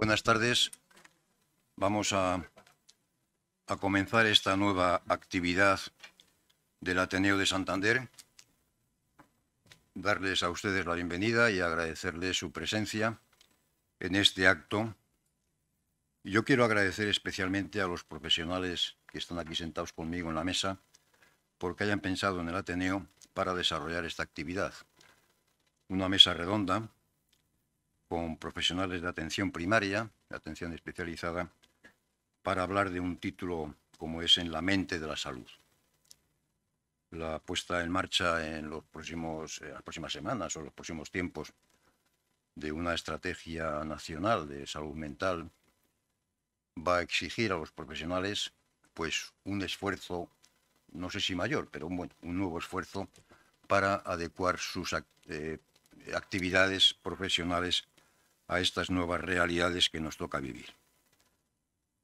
Buenas tardes. Vamos a, comenzar esta nueva actividad del Ateneo de Santander. Darles a ustedes la bienvenida y agradecerles su presencia en este acto. Yo quiero agradecer especialmente a los profesionales que están aquí sentados conmigo en la mesa porque hayan pensado en el Ateneo para desarrollar esta actividad. Una mesa redonda con profesionales de atención primaria, de atención especializada, para hablar de un título como es En la mente de la salud. La puesta en marcha en los próximos, eh, las próximas semanas o los próximos tiempos de una estrategia nacional de salud mental va a exigir a los profesionales pues un esfuerzo, no sé si mayor, pero un, nuevo esfuerzo para adecuar sus eh, actividades profesionales a estas nuevas realidades que nos toca vivir.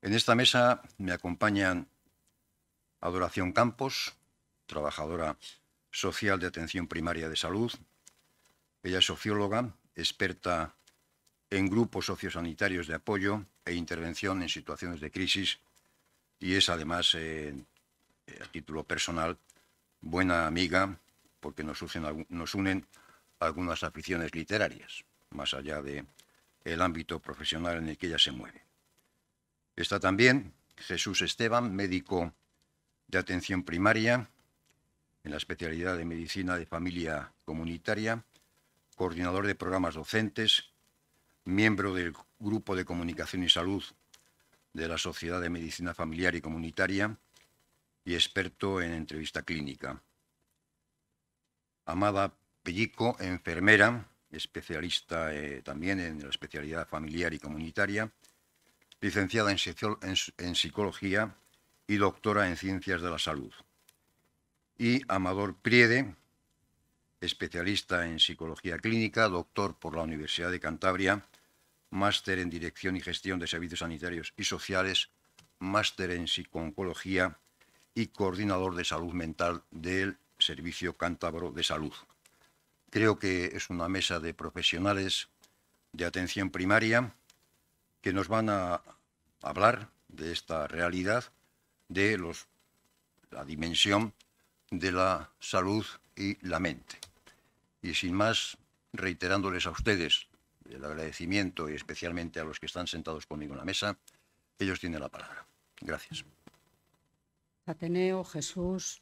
En esta mesa me acompañan Adoración Campos, trabajadora social de atención primaria de salud. Ella es socióloga, experta en grupos sociosanitarios de apoyo e intervención en situaciones de crisis y es además, eh, eh, a título personal, buena amiga porque nos unen algunas aficiones literarias, más allá de el ámbito profesional en el que ella se mueve. Está también Jesús Esteban, médico de atención primaria en la especialidad de medicina de familia comunitaria, coordinador de programas docentes, miembro del Grupo de Comunicación y Salud de la Sociedad de Medicina Familiar y Comunitaria y experto en entrevista clínica. Amada Pellico, enfermera, especialista eh, también en la especialidad familiar y comunitaria, licenciada en, psicología y doctora en ciencias de la salud. Y Amador Priede, especialista en psicología clínica, doctor por la Universidad de Cantabria, máster en dirección y gestión de servicios sanitarios y sociales, máster en Psicooncología y coordinador de salud mental del Servicio Cántabro de Salud. Creo que es una mesa de profesionales de atención primaria que nos van a hablar de esta realidad, de la dimensión de la salud y la mente. Y sin más, reiterándoles a ustedes el agradecimiento y especialmente a los que están sentados conmigo en la mesa, ellos tienen la palabra. Gracias. Ateneo, Jesús,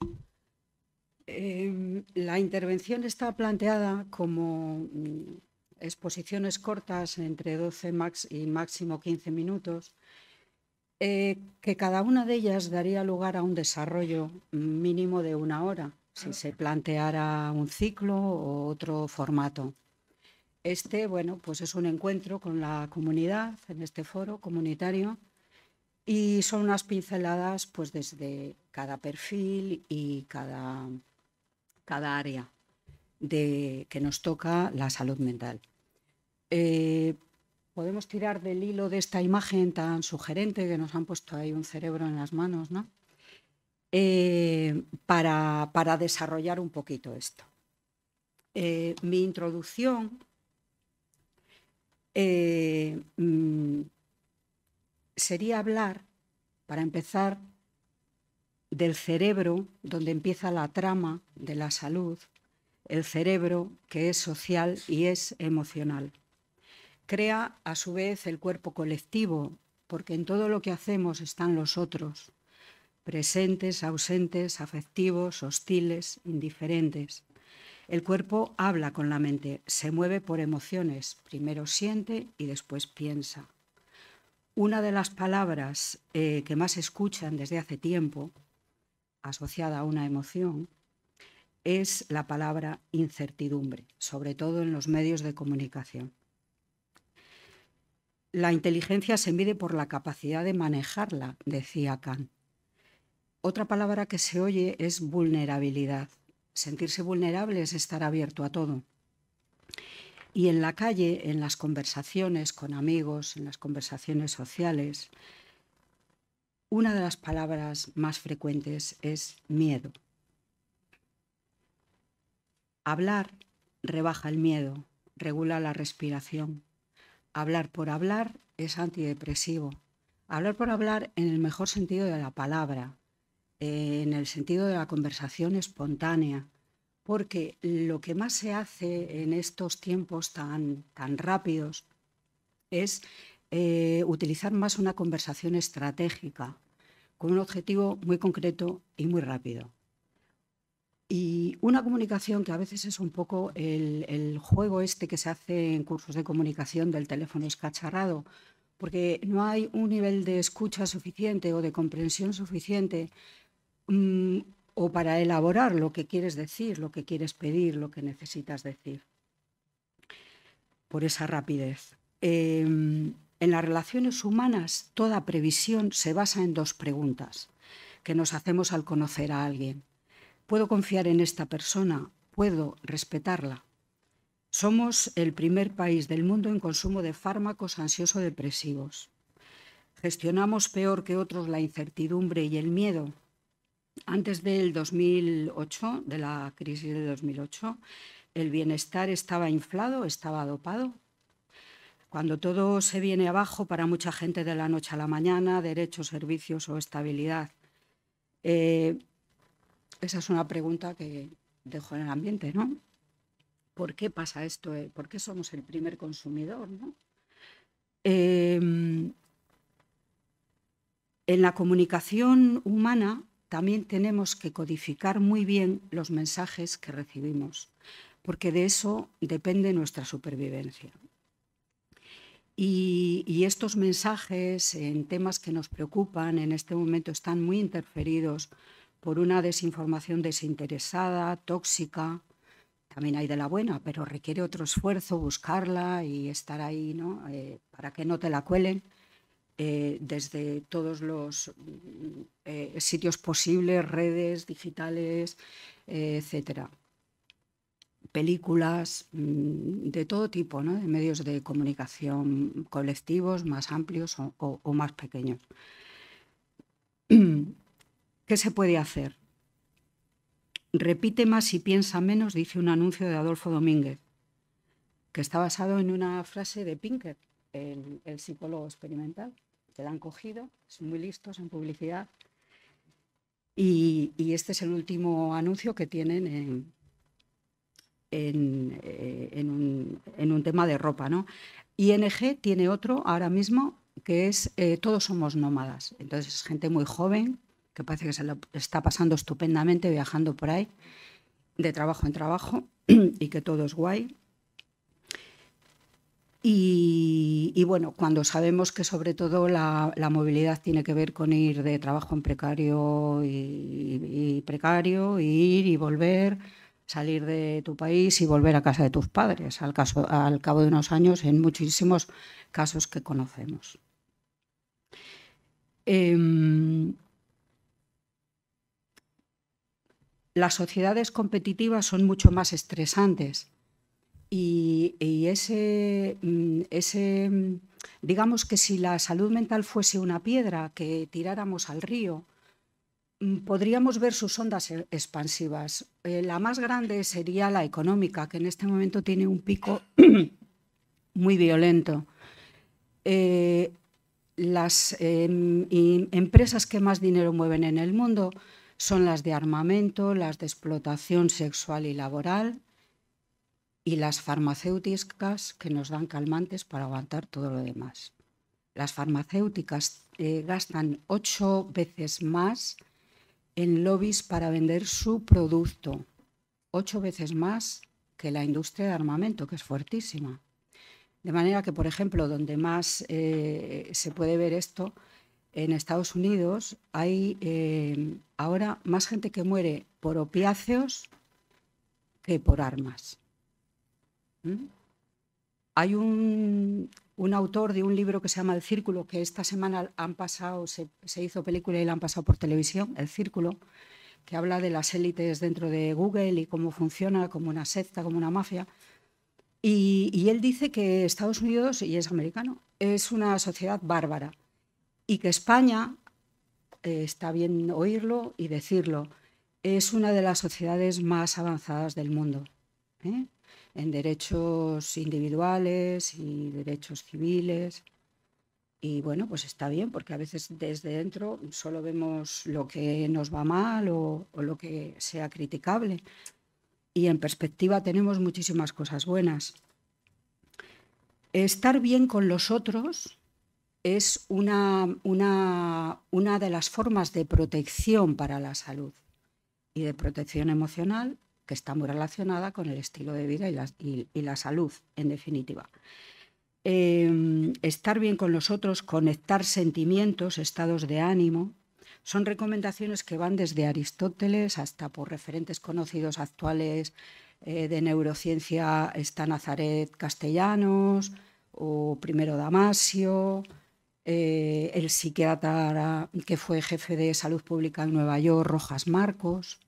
Em, la intervención está planteada como mm, exposiciones cortas entre 12 max y máximo 15 minutos, eh, que cada una de ellas daría lugar a un desarrollo mínimo de una hora, si ah. se planteara un ciclo o otro formato. Este, bueno, pues es un encuentro con la comunidad en este foro comunitario y son unas pinceladas pues desde cada perfil y cada cada área de, que nos toca la salud mental. Eh, podemos tirar del hilo de esta imagen tan sugerente que nos han puesto ahí un cerebro en las manos, ¿no? Eh, para, desarrollar un poquito esto. Eh, mi introducción mm, sería hablar, para empezar, del cerebro, donde empieza la trama de la salud, el cerebro que es social y es emocional. Crea a su vez el cuerpo colectivo, porque en todo lo que hacemos están los otros, presentes, ausentes, afectivos, hostiles, indiferentes. El cuerpo habla con la mente, se mueve por emociones, primero siente y después piensa. Una de las palabras eh, que más escuchan desde hace tiempo asociada a una emoción es la palabra incertidumbre, sobre todo en los medios de comunicación. La inteligencia se mide por la capacidad de manejarla, decía Kant. Otra palabra que se oye es vulnerabilidad. Sentirse vulnerable es estar abierto a todo. Y en la calle, en las conversaciones con amigos, en las conversaciones sociales, una de las palabras más frecuentes es miedo. Hablar rebaja el miedo, regula la respiración. Hablar por hablar es antidepresivo. Hablar por hablar en el mejor sentido de la palabra, eh, en el sentido de la conversación espontánea, porque lo que más se hace en estos tiempos tan, tan rápidos es eh, utilizar más una conversación estratégica, con un objetivo muy concreto y muy rápido. Y una comunicación que a veces es un poco el, juego este que se hace en cursos de comunicación del teléfono escacharrado, porque no hay un nivel de escucha suficiente o de comprensión suficiente mm, o para elaborar lo que quieres decir, lo que quieres pedir, lo que necesitas decir, por esa rapidez. Em, en las relaciones humanas, toda previsión se basa en dos preguntas que nos hacemos al conocer a alguien. ¿Puedo confiar en esta persona? ¿Puedo respetarla? Somos el primer país del mundo en consumo de fármacos ansioso-depresivos. Gestionamos peor que otros la incertidumbre y el miedo. Antes del 2008, de la crisis de 2008, el bienestar estaba inflado, estaba dopado cuando todo se viene abajo para mucha gente de la noche a la mañana, derechos, servicios o estabilidad. Eh, esa es una pregunta que dejo en el ambiente, ¿no? ¿Por qué pasa esto? Eh, ¿Por qué somos el primer consumidor? Em, en la comunicación humana también tenemos que codificar muy bien los mensajes que recibimos, porque de eso depende nuestra supervivencia. Y, estos mensajes en temas que nos preocupan en este momento están muy interferidos por una desinformación desinteresada, tóxica. También hay de la buena, pero requiere otro esfuerzo buscarla y estar ahí eh, para que no te la cuelen eh, desde todos los eh, sitios posibles, redes digitales, etcétera películas mm, de todo tipo, de medios de comunicación colectivos más amplios o, más pequeños. ¿Qué se puede hacer? Repite más y piensa menos, dice un anuncio de Adolfo Domínguez, que está basado en una frase de Pinker, el, psicólogo experimental. que la han cogido, son muy listos en publicidad. y este es el último anuncio que tienen en, eh, en, un, tema de ropa. ¿no? ING tiene otro ahora mismo que es eh, Todos somos nómadas. Entonces es gente muy joven que parece que se lo está pasando estupendamente viajando por ahí, de trabajo en trabajo, y que todo es guay. Y, bueno, cuando sabemos que sobre todo la, movilidad tiene que ver con ir de trabajo en precario y, y, y ir y volver, salir de tu país y volver a casa de tus padres, al, caso, al cabo de unos años, en muchísimos casos que conocemos. Em, las sociedades competitivas son mucho más estresantes y, ese, mm, ese, digamos que si la salud mental fuese una piedra que tiráramos al río, mm, podríamos ver sus ondas e-, expansivas eh, la más grande sería la económica, que en este momento tiene un pico muy violento. Eh, las em, empresas que más dinero mueven en el mundo son las de armamento, las de explotación sexual y laboral y las farmacéuticas que nos dan calmantes para aguantar todo lo demás. Las farmacéuticas eh, gastan ocho veces más en lobbies para vender su producto, ocho veces más que la industria de armamento, que es fuertísima. De manera que, por ejemplo, donde más eh, se puede ver esto, en Estados Unidos hay eh, ahora más gente que muere por opiáceos que por armas. ¿Mm? Hay un un autor de un libro que se llama El Círculo, que esta semana han pasado, se, hizo película y la han pasado por televisión, El Círculo, que habla de las élites dentro de Google y cómo funciona como una secta, como una mafia. Y, él dice que Estados Unidos, y es americano, es una sociedad bárbara y que España, eh, está bien oírlo y decirlo, es una de las sociedades más avanzadas del mundo. ¿eh? en derechos individuales y derechos civiles. Y bueno, pues está bien, porque a veces desde dentro solo vemos lo que nos va mal o, lo que sea criticable. Y en perspectiva tenemos muchísimas cosas buenas. Estar bien con los otros es una, una, una de las formas de protección para la salud y de protección emocional que está muy relacionada con el estilo de vida y la, salud, en definitiva. Em, estar bien con los otros, conectar sentimientos, estados de ánimo, son recomendaciones que van desde Aristóteles hasta por pues, referentes conocidos actuales eh, de neurociencia, está Nazaret Castellanos o primero Damasio, eh, el psiquiatra que fue jefe de salud pública en Nueva York, Rojas Marcos.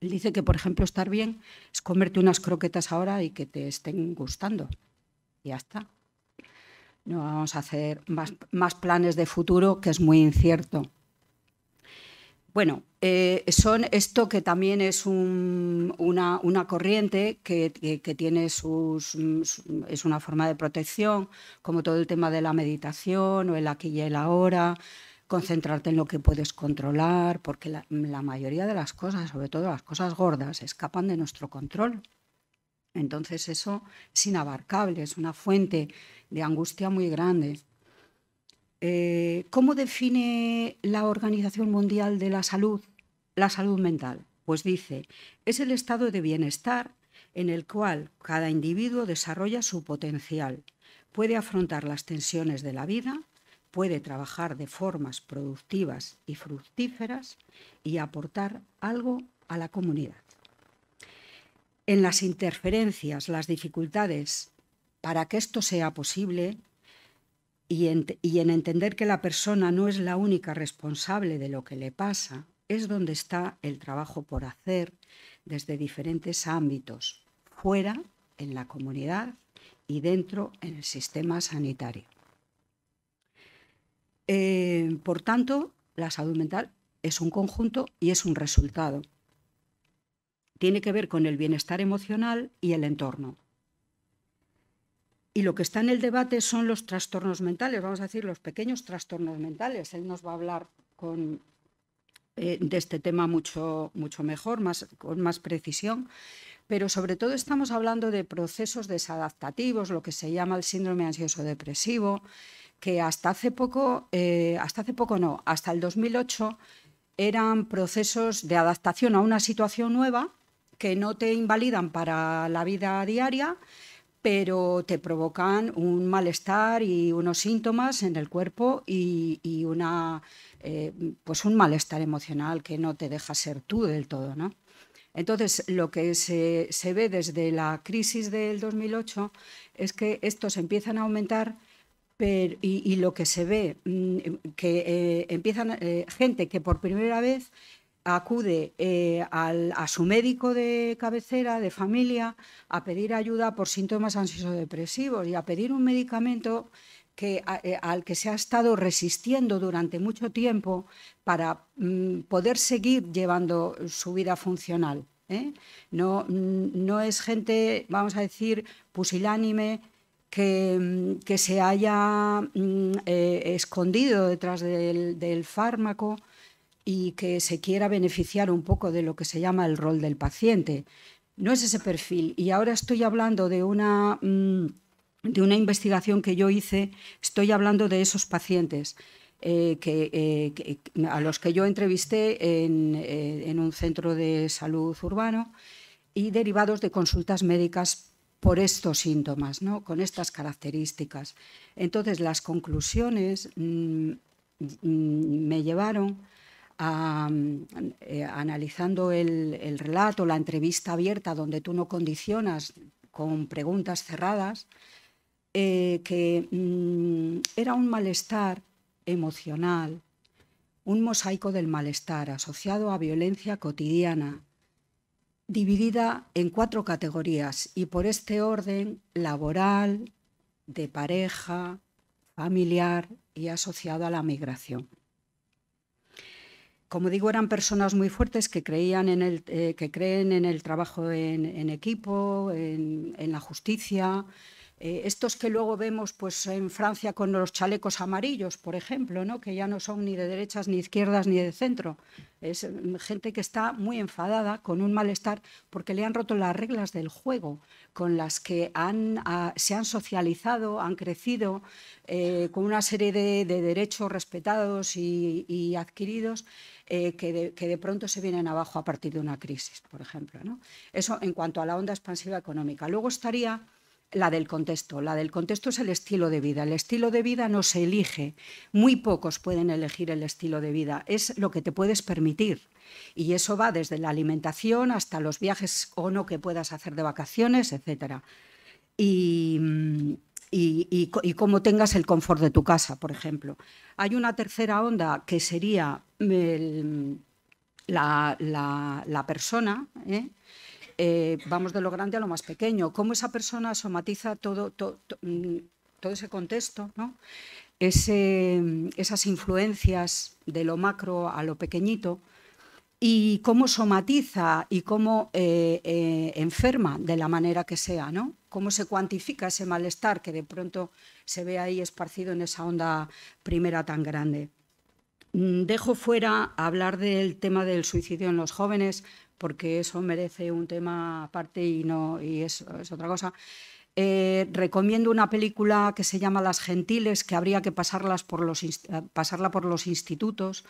Él dice que, por ejemplo, estar bien es comerte unas croquetas ahora y que te estén gustando. Ya está. No vamos a hacer más, planes de futuro, que es muy incierto. Bueno, eh, son esto que también es una, corriente que, tiene sus, es una forma de protección, como todo el tema de la meditación o el aquí y el ahora, concentrarte en lo que puedes controlar, porque la, mayoría de las cosas, sobre todo las cosas gordas, escapan de nuestro control. Entonces eso es inabarcable, es una fuente de angustia muy grande. Eh, ¿Cómo define la Organización Mundial de la Salud la salud mental? Pues dice, es el estado de bienestar en el cual cada individuo desarrolla su potencial, puede afrontar las tensiones de la vida puede trabajar de formas productivas y fructíferas y aportar algo a la comunidad. En las interferencias, las dificultades, para que esto sea posible y en, y en entender que la persona no es la única responsable de lo que le pasa, es donde está el trabajo por hacer desde diferentes ámbitos, fuera, en la comunidad y dentro, en el sistema sanitario. Eh, por tanto, la salud mental es un conjunto y es un resultado. Tiene que ver con el bienestar emocional y el entorno. Y lo que está en el debate son los trastornos mentales, vamos a decir, los pequeños trastornos mentales. Él nos va a hablar eh, de este tema mucho, mucho mejor, más, con más precisión. Pero sobre todo estamos hablando de procesos desadaptativos, lo que se llama el síndrome ansioso-depresivo, que hasta hace poco, eh, hasta hace poco no, hasta el 2008 eran procesos de adaptación a una situación nueva que no te invalidan para la vida diaria, pero te provocan un malestar y unos síntomas en el cuerpo y, una, eh, pues un malestar emocional que no te deja ser tú del todo. ¿no? Entonces, lo que se, se ve desde la crisis del 2008 es que estos empiezan a aumentar y, lo que se ve, mm, que eh, empiezan eh, gente que por primera vez acude eh, a su médico de cabecera, de familia, a pedir ayuda por síntomas ansioso-depresivos y a pedir un medicamento al que se ha estado resistiendo durante mucho tiempo para mm, poder seguir llevando su vida funcional. No, mm, no es gente, vamos a decir, pusilánime Mm, que, se haya mm, eh, escondido detrás del, fármaco y que se quiera beneficiar un poco de lo que se llama el rol del paciente. No es ese perfil. Y ahora estoy hablando de una, mm, de una investigación que yo hice, estoy hablando de esos pacientes. Eh, eh, que, a los que yo entrevisté en, en, un centro de salud urbano y derivados de consultas médicas por estos síntomas, ¿no? con estas características. Entonces, las conclusiones mm, mm, me llevaron a, eh, analizando el, relato, la entrevista abierta, donde tú no condicionas con preguntas cerradas, eh, que mm, era un malestar emocional, un mosaico del malestar asociado a violencia cotidiana, dividida en cuatro categorías y por este orden laboral, de pareja, familiar y asociado a la migración. Como digo, eran personas muy fuertes que, creían en el, eh, que creen en el trabajo en, equipo, en la justicia, eh, estos que luego vemos pues, en Francia con los chalecos amarillos, por ejemplo, ¿no? que ya no son ni de derechas, ni izquierdas, ni de centro. Es mm, gente que está muy enfadada, con un malestar, porque le han roto las reglas del juego, con las que ah, se han socializado, han crecido, eh, con una serie de, derechos respetados y, adquiridos. Eh, que, de, pronto se vienen abajo a partir de una crisis, por ejemplo. ¿no? Eso en cuanto a la onda expansiva económica. Luego estaría la del contexto. La del contexto es el estilo de vida. El estilo de vida no se elige. Muy pocos pueden elegir el estilo de vida. Es lo que te puedes permitir. Y eso va desde la alimentación hasta los viajes o no que puedas hacer de vacaciones, etc. Y, mm, y, cómo tengas el confort de tu casa, por ejemplo. Hay una tercera onda que sería la, la, persona. ¿eh? Eh, vamos de lo grande a lo más pequeño, cómo esa persona somatiza todo, mm, todo ese contexto, esas influencias de lo macro a lo pequeñito y cómo somatiza y cómo eh, eh, enferma de la manera que sea, ¿no? Cómo se cuantifica ese malestar que de pronto se ve ahí esparcido en esa onda primera tan grande. Mm, dejo fuera hablar del tema del suicidio en los jóvenes porque eso merece un tema aparte y, no, y es, otra cosa. Eh, recomiendo una película que se llama Las Gentiles, que habría que pasarlas por los, eh, pasarla por los institutos,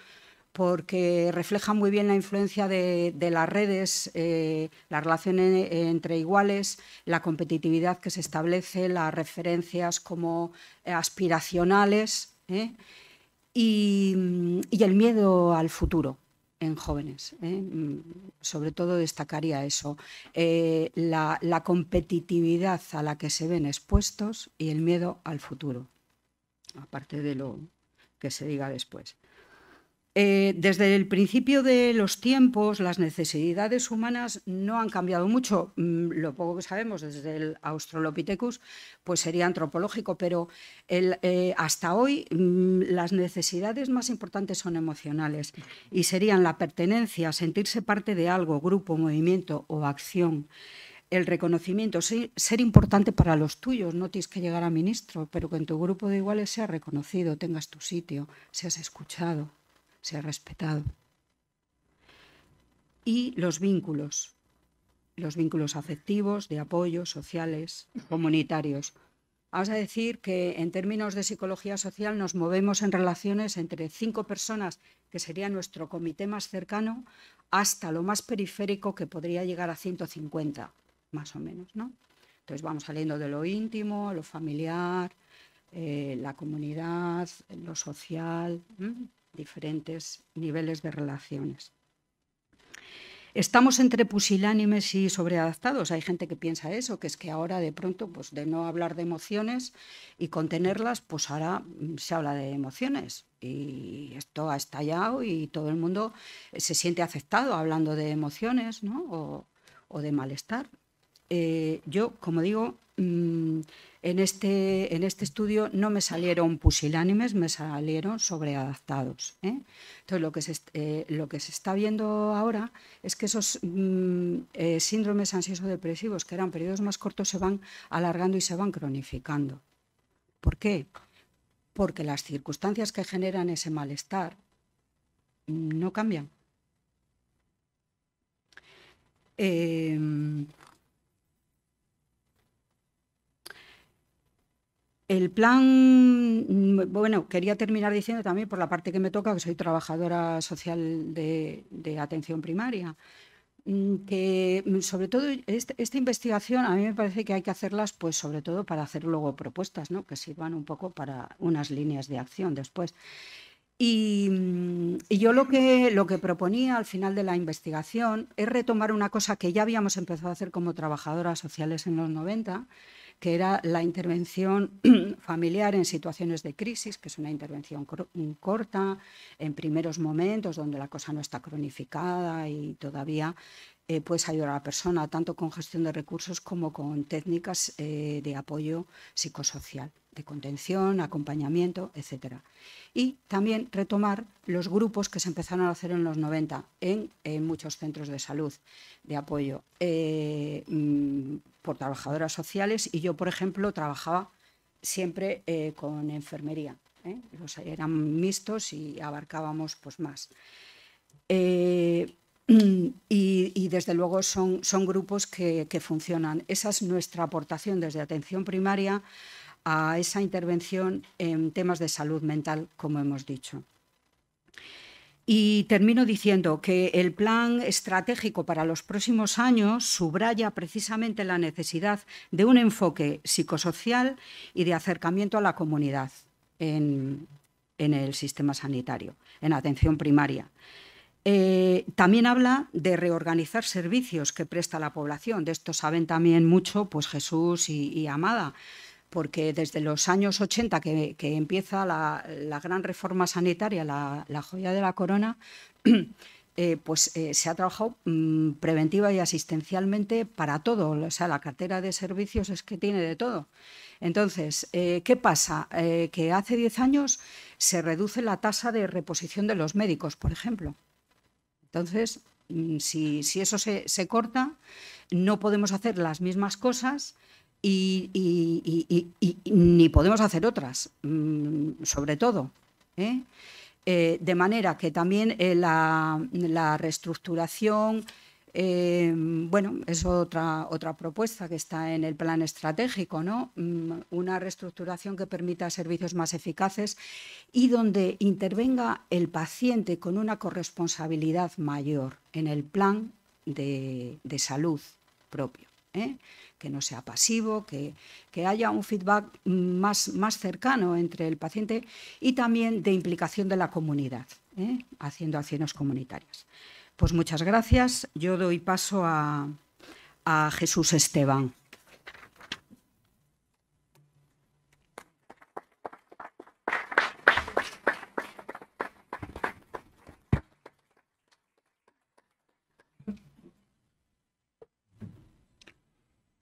porque refleja muy bien la influencia de, las redes, eh, la relación entre iguales, la competitividad que se establece, las referencias como aspiracionales y el miedo al futuro en jóvenes. ¿eh? Mm, sobre todo destacaría eso, eh, la, competitividad a la que se ven expuestos y el miedo al futuro, aparte de lo que se diga después. Eh, desde el principio de los tiempos, las necesidades humanas no han cambiado mucho. Mm, lo poco que sabemos desde el Australopithecus pues sería antropológico, pero eh, hasta hoy mm, las necesidades más importantes son emocionales y serían la pertenencia, sentirse parte de algo, grupo, movimiento o acción el reconocimiento, ser importante para los tuyos, no tienes que llegar a ministro, pero que en tu grupo de iguales seas reconocido, tengas tu sitio, seas escuchado se ha respetado. Y los vínculos, los vínculos afectivos, de apoyo, sociales, comunitarios. Vamos a decir que en términos de psicología social nos movemos en relaciones entre cinco personas, que sería nuestro comité más cercano, hasta lo más periférico que podría llegar a 150, más o menos. ¿no? Entonces vamos saliendo de lo íntimo, lo familiar, eh, la comunidad, lo social, diferentes niveles de relaciones. Estamos entre pusilánimes y sobreadaptados. Hay gente que piensa eso, que es que ahora de pronto, pues de no hablar de emociones y contenerlas, pues ahora mm, se habla de emociones. Y esto ha estallado y todo el mundo se siente aceptado hablando de emociones o, de malestar. Eh, yo, como digo, Mm, en, este, en este estudio no me salieron pusilánimes, me salieron sobreadaptados. ¿eh? Entonces, lo que, se, eh, lo que se está viendo ahora es que esos mm, eh, síndromes ansioso-depresivos, que eran periodos más cortos, se van alargando y se van cronificando. ¿Por qué? Porque las circunstancias que generan ese malestar mm, no cambian. Em, El plan, mm, bueno, quería terminar diciendo también por la parte que me toca, que soy trabajadora social de, atención primaria, mm, que mm, sobre todo este, esta investigación a mí me parece que hay que hacerlas, pues sobre todo para hacer luego propuestas, ¿no? que sirvan un poco para unas líneas de acción después. Y, yo lo que, lo que proponía al final de la investigación es retomar una cosa que ya habíamos empezado a hacer como trabajadoras sociales en los 90 que era la intervención familiar en situaciones de crisis, que es una intervención corta, en primeros momentos donde la cosa no está cronificada y todavía eh, puedes ayudar a la persona tanto con gestión de recursos como con técnicas eh, de apoyo psicosocial de contención, acompañamiento, etcétera... Y también retomar los grupos que se empezaron a hacer en los 90 en, muchos centros de salud, de apoyo, eh, mm, por trabajadoras sociales. Y yo, por ejemplo, trabajaba siempre eh, con enfermería. ¿eh? eran mixtos y abarcábamos pues, más. Mm, y, desde luego son, son grupos que funcionan. Esa es nuestra aportación desde atención primaria a esa intervención en temas de salud mental, como hemos dicho. Y termino diciendo que el plan estratégico para los próximos años subraya precisamente la necesidad de un enfoque psicosocial y de acercamiento a la comunidad en, el sistema sanitario, en atención primaria. Eh, también habla de reorganizar servicios que presta la población. De esto saben también mucho pues, Jesús y Amada porque desde los años 80 que, empieza la, gran reforma sanitaria, la, joya de la corona, eh, pues eh, se ha trabajado mm, preventiva y asistencialmente para todo. O sea, la cartera de servicios es que tiene de todo. Entonces, eh, ¿qué pasa? que hace 10 años se reduce la tasa de reposición de los médicos, por ejemplo. Entonces, mm, si, eso se corta, no podemos hacer las mismas cosas y, ni podemos hacer otras, mm, sobre todo. ¿eh? Eh, de manera que también eh, la, reestructuración, bueno, es otra, otra propuesta que está en el plan estratégico, ¿no? Mm, una reestructuración que permita servicios más eficaces y donde intervenga el paciente con una corresponsabilidad mayor en el plan de, de salud propio que no sea pasivo, que, haya un feedback más, más, cercano entre el paciente y también de implicación de la comunidad, ¿eh? haciendo acciones comunitarias. Pues muchas gracias. Yo doy paso a Jesús Esteban.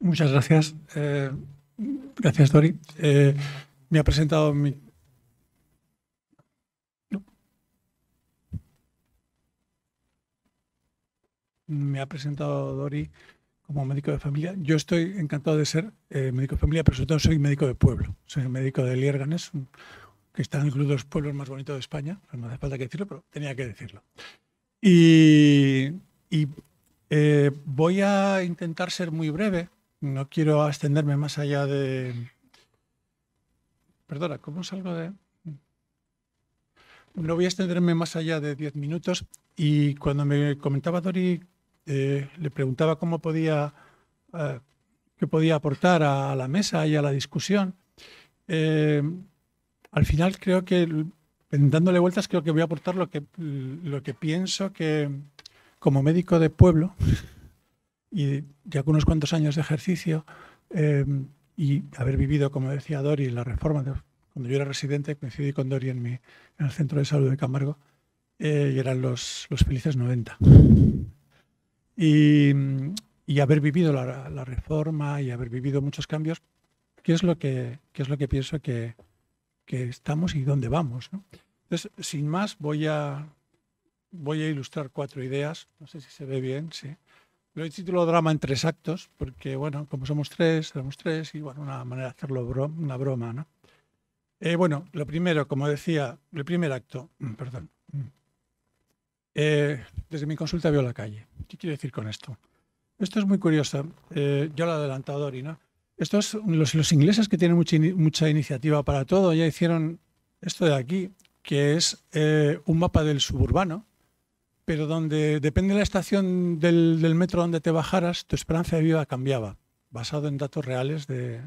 Muchas gracias. Eh, gracias, Dori. Eh, me ha presentado mi... Me ha presentado Dori como médico de familia. Yo estoy encantado de ser eh, médico de familia, pero sobre todo soy médico de pueblo. Soy médico de Lierganes, que está en el club de los pueblos más bonitos de España. Pues no hace falta que decirlo, pero tenía que decirlo. Y, voy a intentar ser muy breve no quiero extenderme más allá de... Perdona, ¿cómo salgo de...? No voy a extenderme más allá de diez minutos y cuando me comentaba Dori, eh, le preguntaba cómo podía, eh, qué podía aportar a, la mesa y a la discusión. Eh, al final creo que, dándole vueltas, creo que voy a aportar lo que, lo que pienso que como médico de pueblo y ya con unos cuantos años de ejercicio em, y haber vivido, como decía Dori, la reforma, cuando yo era residente coincidí con Dori en, mi, en el centro de salud de Camargo eh, y eran los, felices 90. Y, y haber vivido la, reforma y haber vivido muchos cambios, ¿qué es lo que, qué es lo que pienso que, que estamos y dónde vamos? Entonces, sin más, voy a, voy a ilustrar cuatro ideas. No sé si se ve bien, sí. Lo he titulado drama en tres actos, porque, bueno, como somos tres, somos tres, y bueno, una manera de hacerlo, una broma, ¿no? Eh, bueno, lo primero, como decía, el primer acto, mm, perdón. Mm. Eh, desde mi consulta veo la calle. ¿Qué quiero decir con esto? Esto es muy curioso. Eh, yo lo he adelantado, Orina. Estos, los, los ingleses que tienen mucha iniciativa para todo ya hicieron esto de aquí, que es un mapa del suburbano, pero donde depende de la estación del, metro donde te bajaras, tu esperanza de vida cambiaba, basado en datos reales de,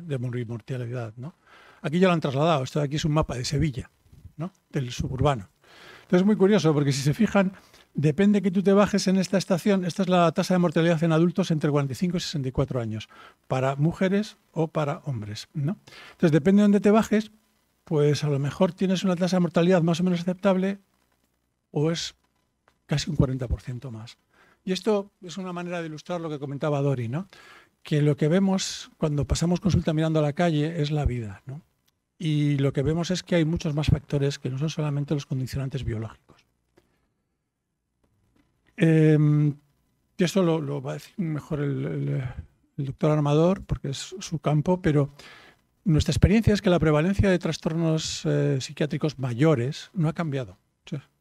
mortalidad. ¿no? Aquí ya lo han trasladado, esto de aquí es un mapa de Sevilla, ¿no? del suburbano. Entonces es muy curioso, porque si se fijan, depende que tú te bajes en esta estación, esta es la tasa de mortalidad en adultos entre 45 y 64 años, para mujeres o para hombres. ¿no? Entonces depende de dónde te bajes, pues a lo mejor tienes una tasa de mortalidad más o menos aceptable o es casi un 40% más. Y esto es una manera de ilustrar lo que comentaba Dori, ¿no? que lo que vemos cuando pasamos consulta mirando a la calle es la vida. Y lo que vemos es que hay muchos más factores que no son solamente los condicionantes biológicos. Em, y eso lo, va a decir mejor el, doctor Armador, porque es su campo, pero nuestra experiencia es que la prevalencia de trastornos eh, psiquiátricos mayores no ha cambiado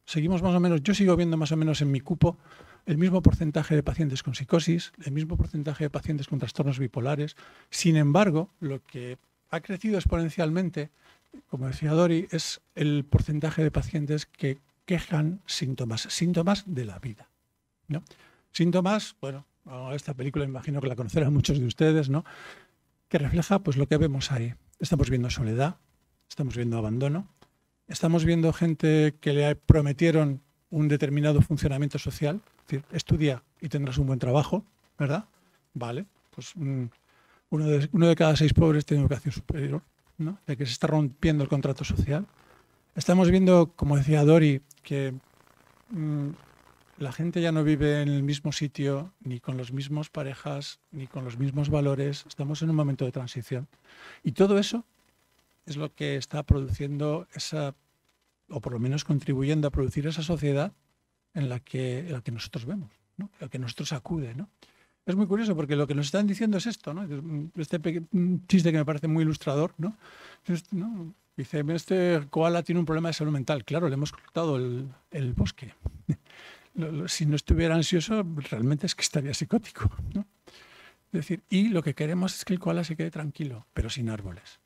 seguimos más o menos, yo sigo viendo más o menos en mi cupo el mismo porcentaje de pacientes con psicosis, el mismo porcentaje de pacientes con trastornos bipolares. Sin embargo, lo que ha crecido exponencialmente, como decía Dori, es el porcentaje de pacientes que quejan síntomas, síntomas de la vida. ¿no? Síntomas, bueno, esta película imagino que la conocerán muchos de ustedes, ¿no? que refleja pues, lo que vemos ahí. Estamos viendo soledad, estamos viendo abandono, Estamos viendo gente que le prometieron un determinado funcionamiento social, es decir, estudia y tendrás un buen trabajo, ¿verdad? Vale, pues mm, uno de, cada seis pobres tiene educación superior, ¿no? De que se está rompiendo el contrato social. Estamos viendo, como decía Dori, que mm, la gente ya no vive en el mismo sitio, ni con los mismos parejas, ni con los mismos valores. Estamos en un momento de transición. Y todo eso es lo que está produciendo esa, o por lo menos contribuyendo a producir esa sociedad en la que, la que nosotros vemos, ¿no? la que nosotros acude. Es muy curioso porque lo que nos están diciendo es esto, ¿no? este chiste que me parece muy ilustrador. ¿no? Dice, este koala tiene un problema de salud mental. Claro, le hemos cortado el, bosque. si no estuviera ansioso, realmente es que estaría psicótico. Es decir, y lo que queremos es que el koala se quede tranquilo, pero sin árboles.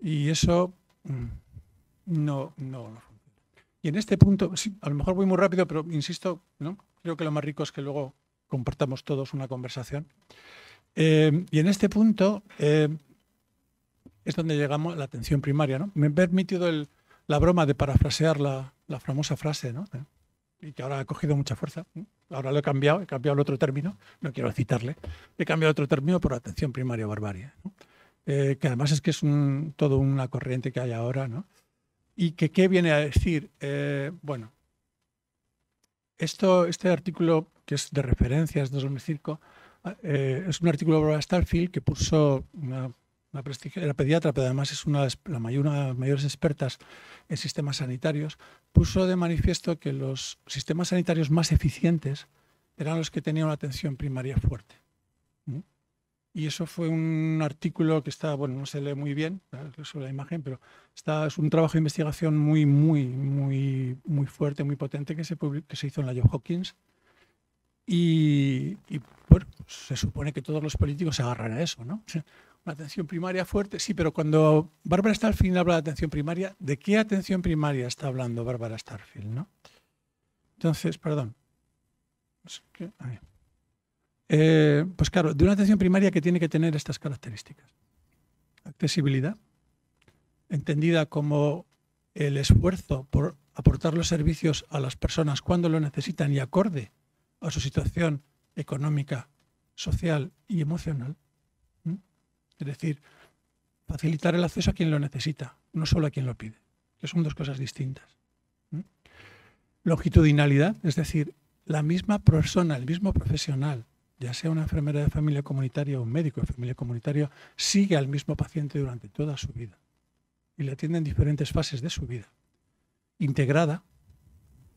Y eso mm, no, no, Y en este punto, a lo mejor voy muy rápido, pero insisto, ¿no? creo que lo más rico es que luego compartamos todos una conversación. Eh, y en este punto eh, es donde llegamos a la atención primaria. ¿no? Me he permitido el, la broma de parafrasear la, la famosa frase, ¿no? Eh, y que ahora ha cogido mucha fuerza. Ahora lo he cambiado, he cambiado el otro término, no quiero citarle. He cambiado otro término por atención primaria barbarie. Eh, que además es que es un, todo una corriente que hay ahora, ¿no? Y que qué viene a decir, eh, bueno, esto, este artículo que es de referencias de 2005 eh, es un artículo de Starfield que puso una, una pediatra, pero además es una de de las mayores expertas en sistemas sanitarios, puso de manifiesto que los sistemas sanitarios más eficientes eran los que tenían una atención primaria fuerte. Y eso fue un artículo que está, bueno, no se lee muy bien sobre la imagen, pero está, es un trabajo de investigación muy, muy, muy, muy fuerte, muy potente que se, que se hizo en la Joe Hawkins. Y, bueno, se supone que todos los políticos se agarran a eso, ¿no? Una atención primaria fuerte, sí, pero cuando Bárbara Starfield habla de atención primaria, ¿de qué atención primaria está hablando Bárbara Starfield, no? Entonces, perdón. Eh, pues claro, de una atención primaria que tiene que tener estas características. Accesibilidad, entendida como el esfuerzo por aportar los servicios a las personas cuando lo necesitan y acorde a su situación económica, social y emocional. Es decir, facilitar el acceso a quien lo necesita, no solo a quien lo pide, que son dos cosas distintas. Longitudinalidad, es decir, la misma persona, el mismo profesional ya sea una enfermera de familia comunitaria o un médico de familia comunitaria, sigue al mismo paciente durante toda su vida y le atiende en diferentes fases de su vida. Integrada,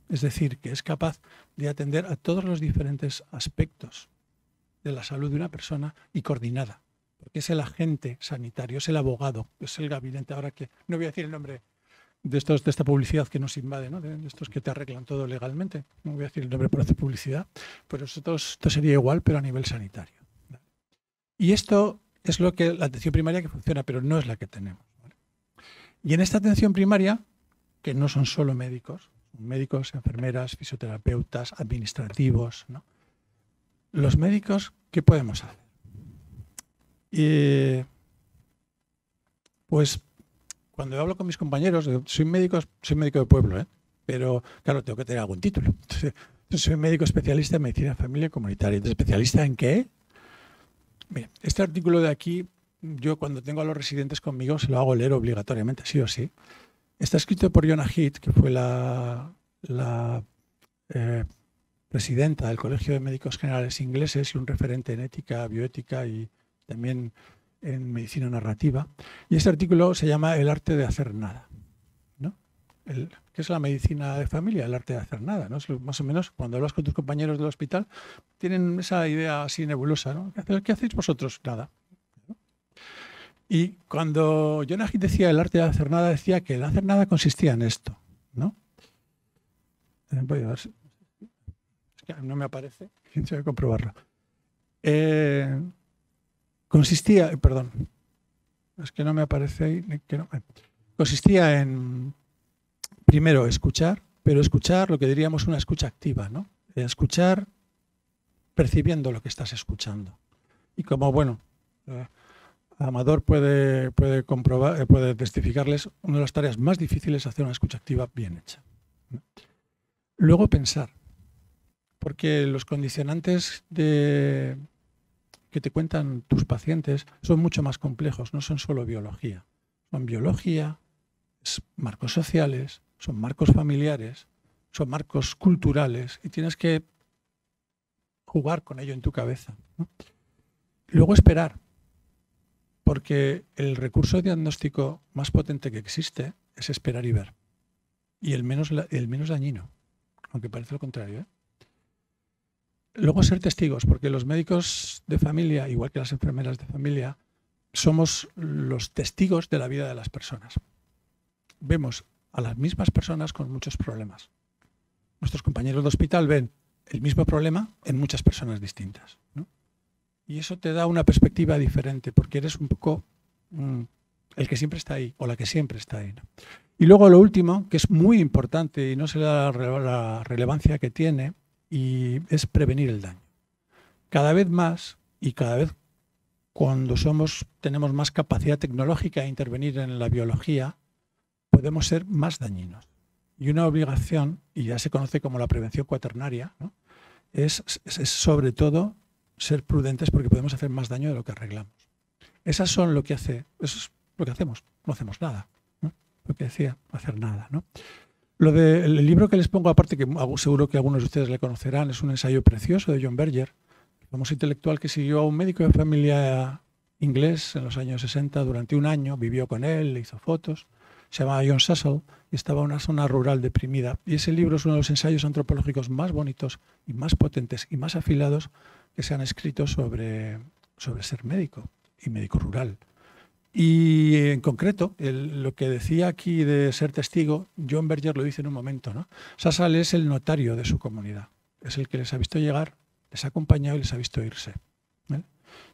es decir, que es capaz de atender a todos los diferentes aspectos de la salud de una persona y coordinada, porque es el agente sanitario, es el abogado, es el gabinete, ahora que no voy a decir el nombre de estos de esta publicidad que nos invade, ¿no? de estos que te arreglan todo legalmente. No voy a decir el nombre por hacer publicidad, pero esto, esto sería igual, pero a nivel sanitario. Y esto es lo que la atención primaria que funciona, pero no es la que tenemos. Y en esta atención primaria, que no son solo médicos, médicos, enfermeras, fisioterapeutas, administrativos, ¿no? Los médicos, ¿qué podemos hacer? Eh, pues cuando hablo con mis compañeros, soy médico, soy médico de pueblo, ¿eh? pero claro, tengo que tener algún título. soy médico especialista en medicina familia comunitaria. ¿especialista en qué? este artículo de aquí, yo cuando tengo a los residentes conmigo se lo hago leer obligatoriamente, sí o sí. Está escrito por Jonah Heath, que fue la, eh, presidenta del Colegio de Médicos Generales Ingleses y un referente en ética, bioética y también en medicina narrativa. Y ese artículo se llama El arte de hacer nada. ¿no? ¿Qué es la medicina de familia? El arte de hacer nada. ¿no? más o menos cuando hablas con tus compañeros del hospital, tienen esa idea así nebulosa. ¿no? ¿Qué, hacéis vosotros? Nada. Y cuando Jonah decía el arte de hacer nada, decía que el hacer nada consistía en esto. ¿no? Eh, es que no me aparece. ¿Quién que comprobarlo? Eh, consistía, perdón, es que no me aparece ahí, que eh, consistía en, primero, escuchar, pero escuchar lo que diríamos una escucha activa, ¿no? Eh, escuchar percibiendo lo que estás escuchando. Y como, bueno, eh, Amador puede, puede, comprobar, puede testificarles, una de las tareas más difíciles es hacer una escucha activa bien hecha. Luego pensar, porque los condicionantes de, que te cuentan tus pacientes son mucho más complejos, no son solo biología. Son biología, marcos sociales, son marcos familiares, son marcos culturales y tienes que jugar con ello en tu cabeza. Luego esperar, porque el recurso diagnóstico más potente que existe es esperar y ver. Y el menos, el menos dañino, aunque parece lo contrario. ¿eh? Luego ser testigos, porque los médicos de familia, igual que las enfermeras de familia, somos los testigos de la vida de las personas. Vemos a las mismas personas con muchos problemas. Nuestros compañeros de hospital ven el mismo problema en muchas personas distintas. ¿no? Y eso te da una perspectiva diferente, porque eres un poco mm, el que siempre está ahí o la que siempre está ahí. Y luego lo último, que es muy importante y no se le da la relevancia que tiene, y es prevenir el daño. Cada vez más y cada vez cuando somos, tenemos más capacidad tecnológica de intervenir en la biología, podemos ser más dañinos. Y una obligación, y ya se conoce como la prevención cuaternaria, es, sobre todo ser prudentes porque podemos hacer más daño de lo que arreglamos. Esas son lo que hace, eso es lo que hacemos, no hacemos nada. Lo que decía, hacer nada. ¿no? Lo libro que les pongo aparte, que seguro que algunos de ustedes le conocerán, es un ensayo precioso de John Berger, famoso intelectual que siguió a un médico de familia inglés en los años 60 durante un año, vivió con él, le hizo fotos, se llamaba John Cecil y estaba en una zona rural deprimida. Y ese libro es uno de los ensayos antropológicos más bonitos y más potentes y más afilados que se han escrito sobre ser médico y médico rural. Y en concreto, lo que decía aquí de ser testigo, John Berger lo dice en un momento, ¿no? Sassal es el notario de su comunidad, es el que les ha visto llegar, les ha acompañado y les ha visto irse.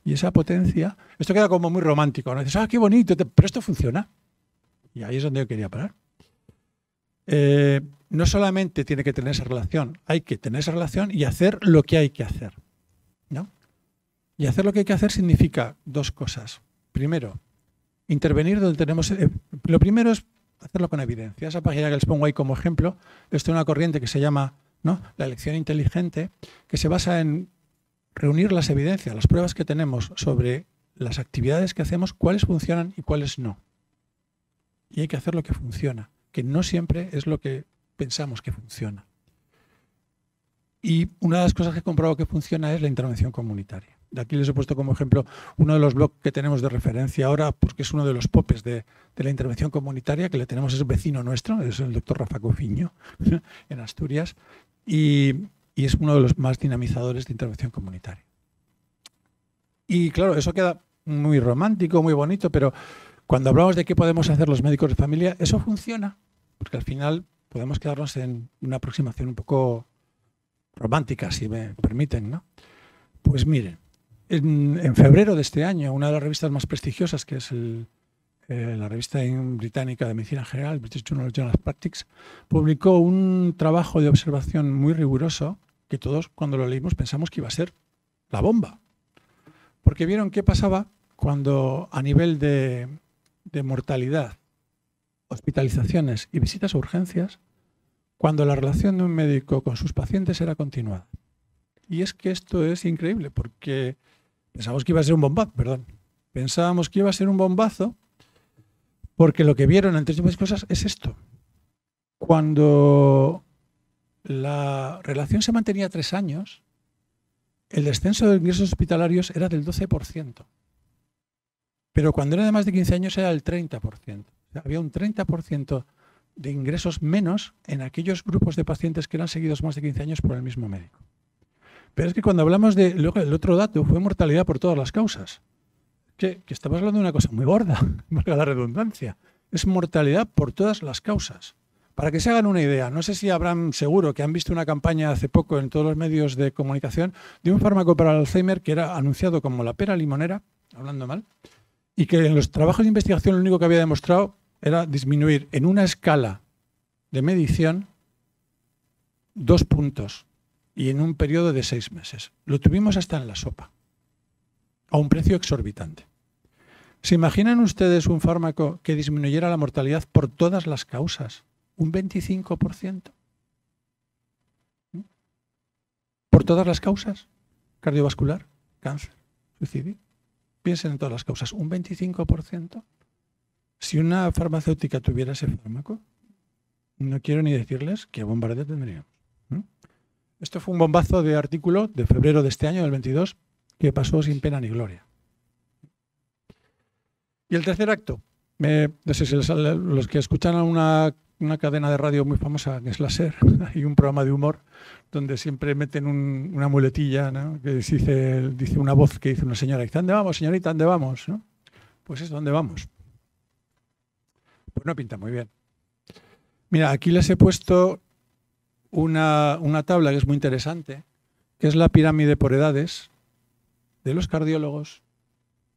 Y esa potencia, esto queda como muy romántico, ¿no? Dices, ah, qué bonito, pero esto funciona. Y ahí es donde yo quería parar. Eh, no solamente tiene que tener esa relación, hay que tener esa relación y hacer lo que hay que hacer. ¿no? Y hacer lo que hay que hacer significa dos cosas. Primero, Intervenir donde tenemos... Eh, lo primero es hacerlo con evidencia. Esa página que les pongo ahí como ejemplo, esto es una corriente que se llama la elección inteligente, que se basa en reunir las evidencias, las pruebas que tenemos sobre las actividades que hacemos, cuáles funcionan y cuáles no. Y hay que hacer lo que funciona, que no siempre es lo que pensamos que funciona. Y una de las cosas que he comprobado que funciona es la intervención comunitaria de aquí les he puesto como ejemplo uno de los blogs que tenemos de referencia ahora, porque es uno de los popes de, la intervención comunitaria que le tenemos, es vecino nuestro, es el doctor Rafa Cofiño, en Asturias, y, y es uno de los más dinamizadores de intervención comunitaria. Y claro, eso queda muy romántico, muy bonito, pero cuando hablamos de qué podemos hacer los médicos de familia, eso funciona, porque al final podemos quedarnos en una aproximación un poco romántica, si me permiten, ¿no? Pues miren, en, febrero de este año, una de las revistas más prestigiosas, que es eh, la revista británica de medicina general, British Journal of General Practice, publicó un trabajo de observación muy riguroso que todos cuando lo leímos pensamos que iba a ser la bomba. Porque vieron qué pasaba cuando a nivel de, de mortalidad, hospitalizaciones y visitas a urgencias, cuando la relación de un médico con sus pacientes era continuada. Y es que esto es increíble porque Pensábamos que iba a ser un bombazo, perdón. Pensábamos que iba a ser un bombazo porque lo que vieron, entre otras cosas, es esto. Cuando la relación se mantenía tres años, el descenso de ingresos hospitalarios era del 12%. Pero cuando era de más de 15 años era del 30%. había un 30% de ingresos menos en aquellos grupos de pacientes que eran seguidos más de 15 años por el mismo médico. Pero es que cuando hablamos de. Luego, el otro dato fue mortalidad por todas las causas. Que, estamos hablando de una cosa muy gorda, valga la redundancia. Es mortalidad por todas las causas. Para que se hagan una idea, no sé si habrán seguro que han visto una campaña hace poco en todos los medios de comunicación de un fármaco para el Alzheimer que era anunciado como la pera limonera, hablando mal, y que en los trabajos de investigación lo único que había demostrado era disminuir en una escala de medición dos puntos y en un periodo de seis meses. Lo tuvimos hasta en la sopa, a un precio exorbitante. ¿Se imaginan ustedes un fármaco que disminuyera la mortalidad por todas las causas? Un 25%. ¿Por todas las causas? Cardiovascular, cáncer, suicidio. Piensen en todas las causas. Un 25%. Si una farmacéutica tuviera ese fármaco, no quiero ni decirles qué bombardeo tendría. Esto fue un bombazo de artículo de febrero de este año, del 22, que pasó sin pena ni gloria. Y el tercer acto, no sé si los que escuchan una, una, cadena de radio muy famosa, que es la SER, hay un programa de humor donde siempre meten una muletilla, que dice, dice una voz que dice una señora, ¿dónde vamos, señorita? ¿Dónde vamos? Pues es ¿dónde vamos. Pues no pinta muy bien. Mira, aquí les he puesto una, una tabla que es muy interesante, que es la pirámide por edades de los cardiólogos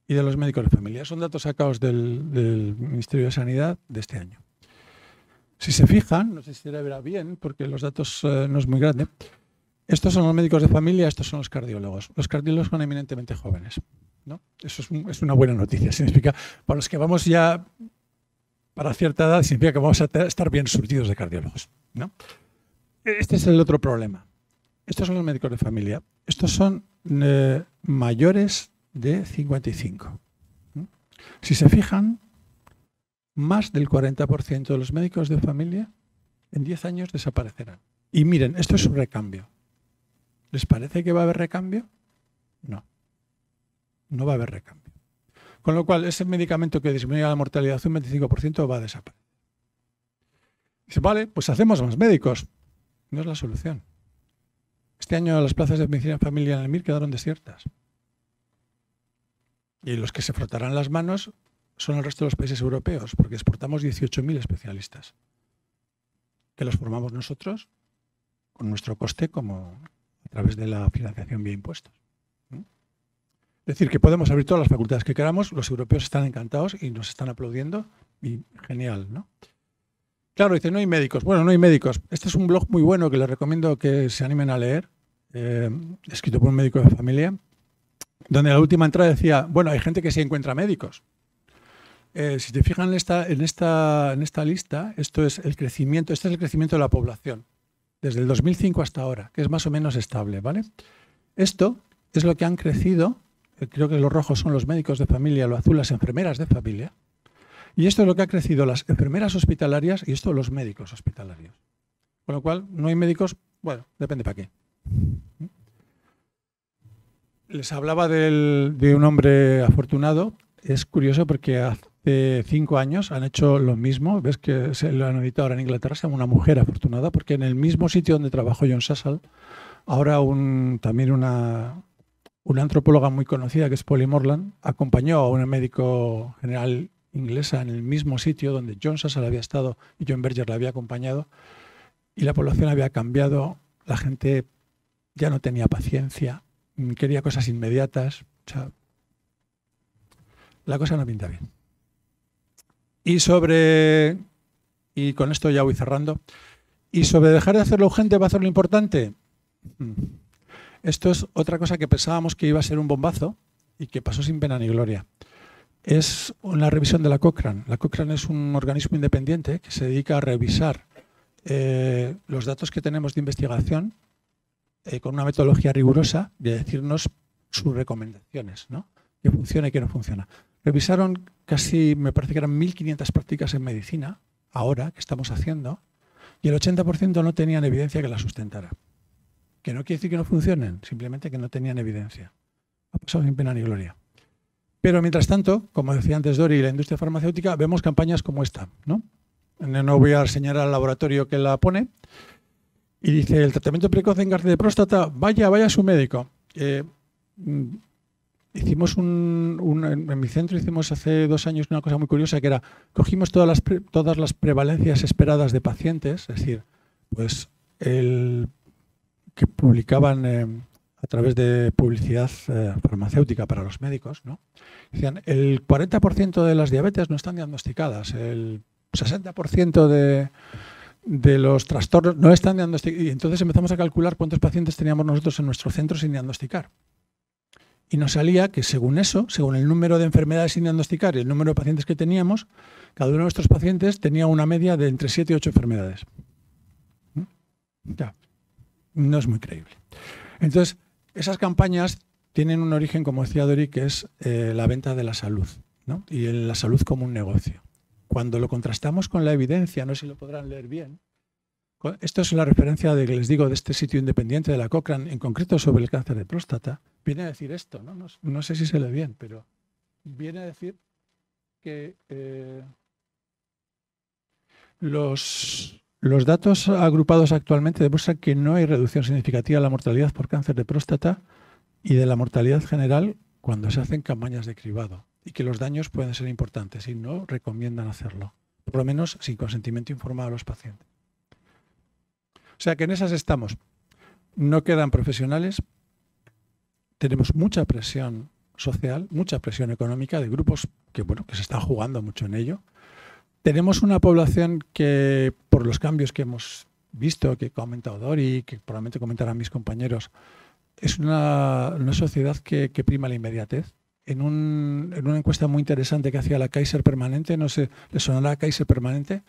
y de los médicos de familia. Son datos sacados del, Ministerio de Sanidad de este año. Si se fijan, no sé si se verá bien, porque los datos eh, no es muy grande. Estos son los médicos de familia, estos son los cardiólogos. Los cardiólogos son eminentemente jóvenes. ¿no? Eso es, es, una buena noticia. Significa, para los que vamos ya para cierta edad, significa que vamos a estar bien surtidos de cardiólogos. ¿no? este es el otro problema. Estos son los médicos de familia. Estos son eh, mayores de 55. ¿Mm? Si se fijan, más del 40% de los médicos de familia en 10 años desaparecerán. Y miren, esto es un recambio. ¿Les parece que va a haber recambio? No. No va a haber recambio. Con lo cual, ese medicamento que disminuye la mortalidad un 25% va a desaparecer. Dice, vale, pues hacemos más médicos es la solución. Este año las plazas de medicina familiar en el MIR quedaron desiertas. Y los que se frotarán las manos son el resto de los países europeos, porque exportamos 18.000 especialistas, que los formamos nosotros con nuestro coste como a través de la financiación vía impuestos. Es decir, que podemos abrir todas las facultades que queramos, los europeos están encantados y nos están aplaudiendo, y genial, ¿no? Claro, dice, no hay médicos. Bueno, no hay médicos. Este es un blog muy bueno que les recomiendo que se animen a leer, eh, escrito por un médico de familia, donde la última entrada decía, bueno, hay gente que se encuentra médicos. Eh, si te fijan en esta, en, esta, en esta lista, esto es el crecimiento, este es el crecimiento de la población, desde el 2005 hasta ahora, que es más o menos estable, ¿vale? Esto es lo que han crecido, eh, creo que los rojos son los médicos de familia, lo azul las enfermeras de familia, y esto es lo que ha crecido las enfermeras hospitalarias y esto los médicos hospitalarios. Con lo cual, no hay médicos, bueno, depende para qué. Les hablaba de un hombre afortunado. Es curioso porque hace cinco años han hecho lo mismo. Ves que se lo han editado ahora en Inglaterra, se llama Una Mujer Afortunada, porque en el mismo sitio donde trabajó John Sassal, ahora un, también una, una antropóloga muy conocida, que es Polly Morland, acompañó a un médico general inglesa en el mismo sitio donde John Sassel había estado y John Berger la había acompañado, y la población había cambiado, la gente ya no tenía paciencia, mm, quería cosas inmediatas, la cosa no pinta bien. Y sobre, y con esto ya voy cerrando, y sobre dejar de hacer lo urgente va a hacer lo importante. Mm, esto es otra cosa que pensábamos que iba a ser un bombazo y que pasó sin pena ni gloria es una revisión de la Cochrane. La Cochrane es un organismo independiente que se dedica a revisar eh, los datos que tenemos de investigación eh, con una metodología rigurosa de decirnos sus recomendaciones, ¿no? qué funciona y que no funciona. Revisaron casi, me parece que eran 1.500 prácticas en medicina, ahora que estamos haciendo, y el 80% no tenían evidencia que la sustentara. Que no quiere decir que no funcionen, simplemente que no tenían evidencia. Ha pasado sin pena ni gloria. Pero mientras tanto, como decía antes Dori, la industria farmacéutica, vemos campañas como esta. No, voy a enseñar al laboratorio que la pone. Y dice, el tratamiento precoz en cáncer de próstata, vaya, vaya a su médico. Eh, mm, hicimos un, en mi centro hicimos hace dos años una cosa muy curiosa que era cogimos todas las prevalencias esperadas de pacientes es decir pues el que publicaban eh, a través de publicidad eh, farmacéutica para los médicos, ¿no? Decían, el 40% de las diabetes no están diagnosticadas, el 60% de, de los trastornos no están diagnosticados. Y entonces empezamos a calcular cuántos pacientes teníamos nosotros en nuestro centro sin diagnosticar. Y nos salía que según eso, según el número de enfermedades sin diagnosticar y el número de pacientes que teníamos, cada uno de nuestros pacientes tenía una media de entre 7 y 8 enfermedades. ¿Mm? Ya, no es muy creíble. Entonces, esas campañas tienen un origen, como decía Dori, que es eh, la venta de la salud ¿no? y la salud como un negocio. Cuando lo contrastamos con la evidencia, no sé si lo podrán leer bien, esto es la referencia de que les digo de este sitio independiente de la Cochrane, en concreto sobre el cáncer de próstata, viene a decir esto, no, no, sé si se lee bien, pero viene a decir que eh, los los datos agrupados actualmente demuestran que no hay reducción significativa de la mortalidad por cáncer de próstata y de la mortalidad general cuando se hacen campañas de cribado y que los daños pueden ser importantes y no recomiendan hacerlo, por lo menos sin consentimiento informado a los pacientes. O sea que en esas estamos. No quedan profesionales, tenemos mucha presión social, mucha presión económica de grupos que, bueno, que se están jugando mucho en ello tenemos una población que, por los cambios que hemos visto, que ha comentado Dori, que probablemente comentarán mis compañeros, es una, sociedad que, prima la inmediatez. En, una encuesta muy interesante que hacía la Kaiser Permanente, no sé, ¿le sonará a Kaiser Permanente?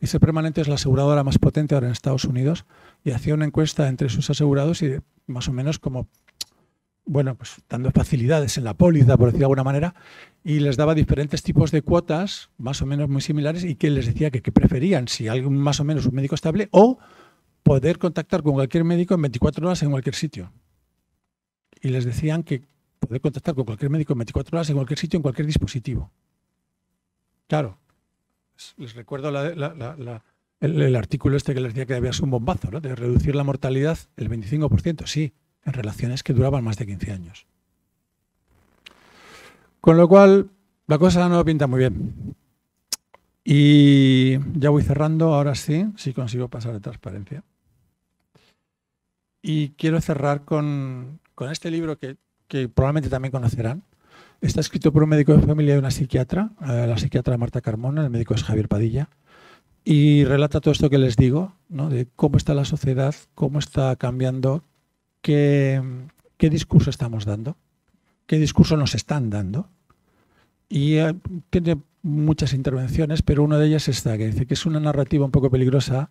Kaiser Permanente es la aseguradora más potente ahora en Estados Unidos y hacía una encuesta entre sus asegurados y más o menos como bueno, pues dando facilidades en la póliza, por decir de alguna manera, y les daba diferentes tipos de cuotas, más o menos muy similares, y que les decía que, preferían, si alguien más o menos un médico estable, o poder contactar con cualquier médico en 24 horas en cualquier sitio. Y les decían que poder contactar con cualquier médico en 24 horas en cualquier sitio, en cualquier dispositivo. Claro, les recuerdo el, artículo este que les decía que había sido un bombazo, ¿no? de reducir la mortalidad el 25%, sí, en relaciones que duraban más de 15 años. Con lo cual, la cosa no pinta muy bien. Y ya voy cerrando, ahora sí, si consigo pasar de transparencia. Y quiero cerrar con, este libro que, que, probablemente también conocerán. Está escrito por un médico de familia y una psiquiatra, eh, la psiquiatra Marta Carmona, el médico es Javier Padilla, y relata todo esto que les digo, ¿no? de cómo está la sociedad, cómo está cambiando, qué, qué discurso estamos dando, qué discurso nos están dando. Y eh, tiene muchas intervenciones, pero una de ellas es esta, que dice que es una narrativa un poco peligrosa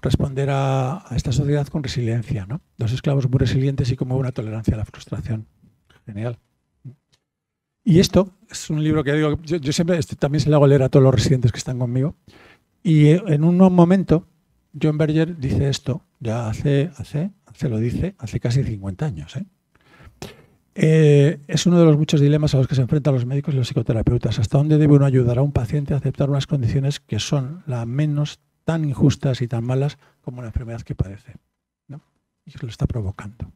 responder a, esta sociedad con resiliencia. ¿no? Dos esclavos muy resilientes y como una tolerancia a la frustración. Genial. Y esto es un libro que digo, yo, siempre este, también se lo hago leer a todos los residentes que están conmigo. Y eh, en un momento John Berger dice esto, ya hace, hace, se lo dice, hace casi 50 años. ¿eh? Eh, es uno de los muchos dilemas a los que se enfrentan los médicos y los psicoterapeutas. ¿Hasta dónde debe uno ayudar a un paciente a aceptar unas condiciones que son la menos tan injustas y tan malas como la enfermedad que padece? ¿no? Y que lo está provocando.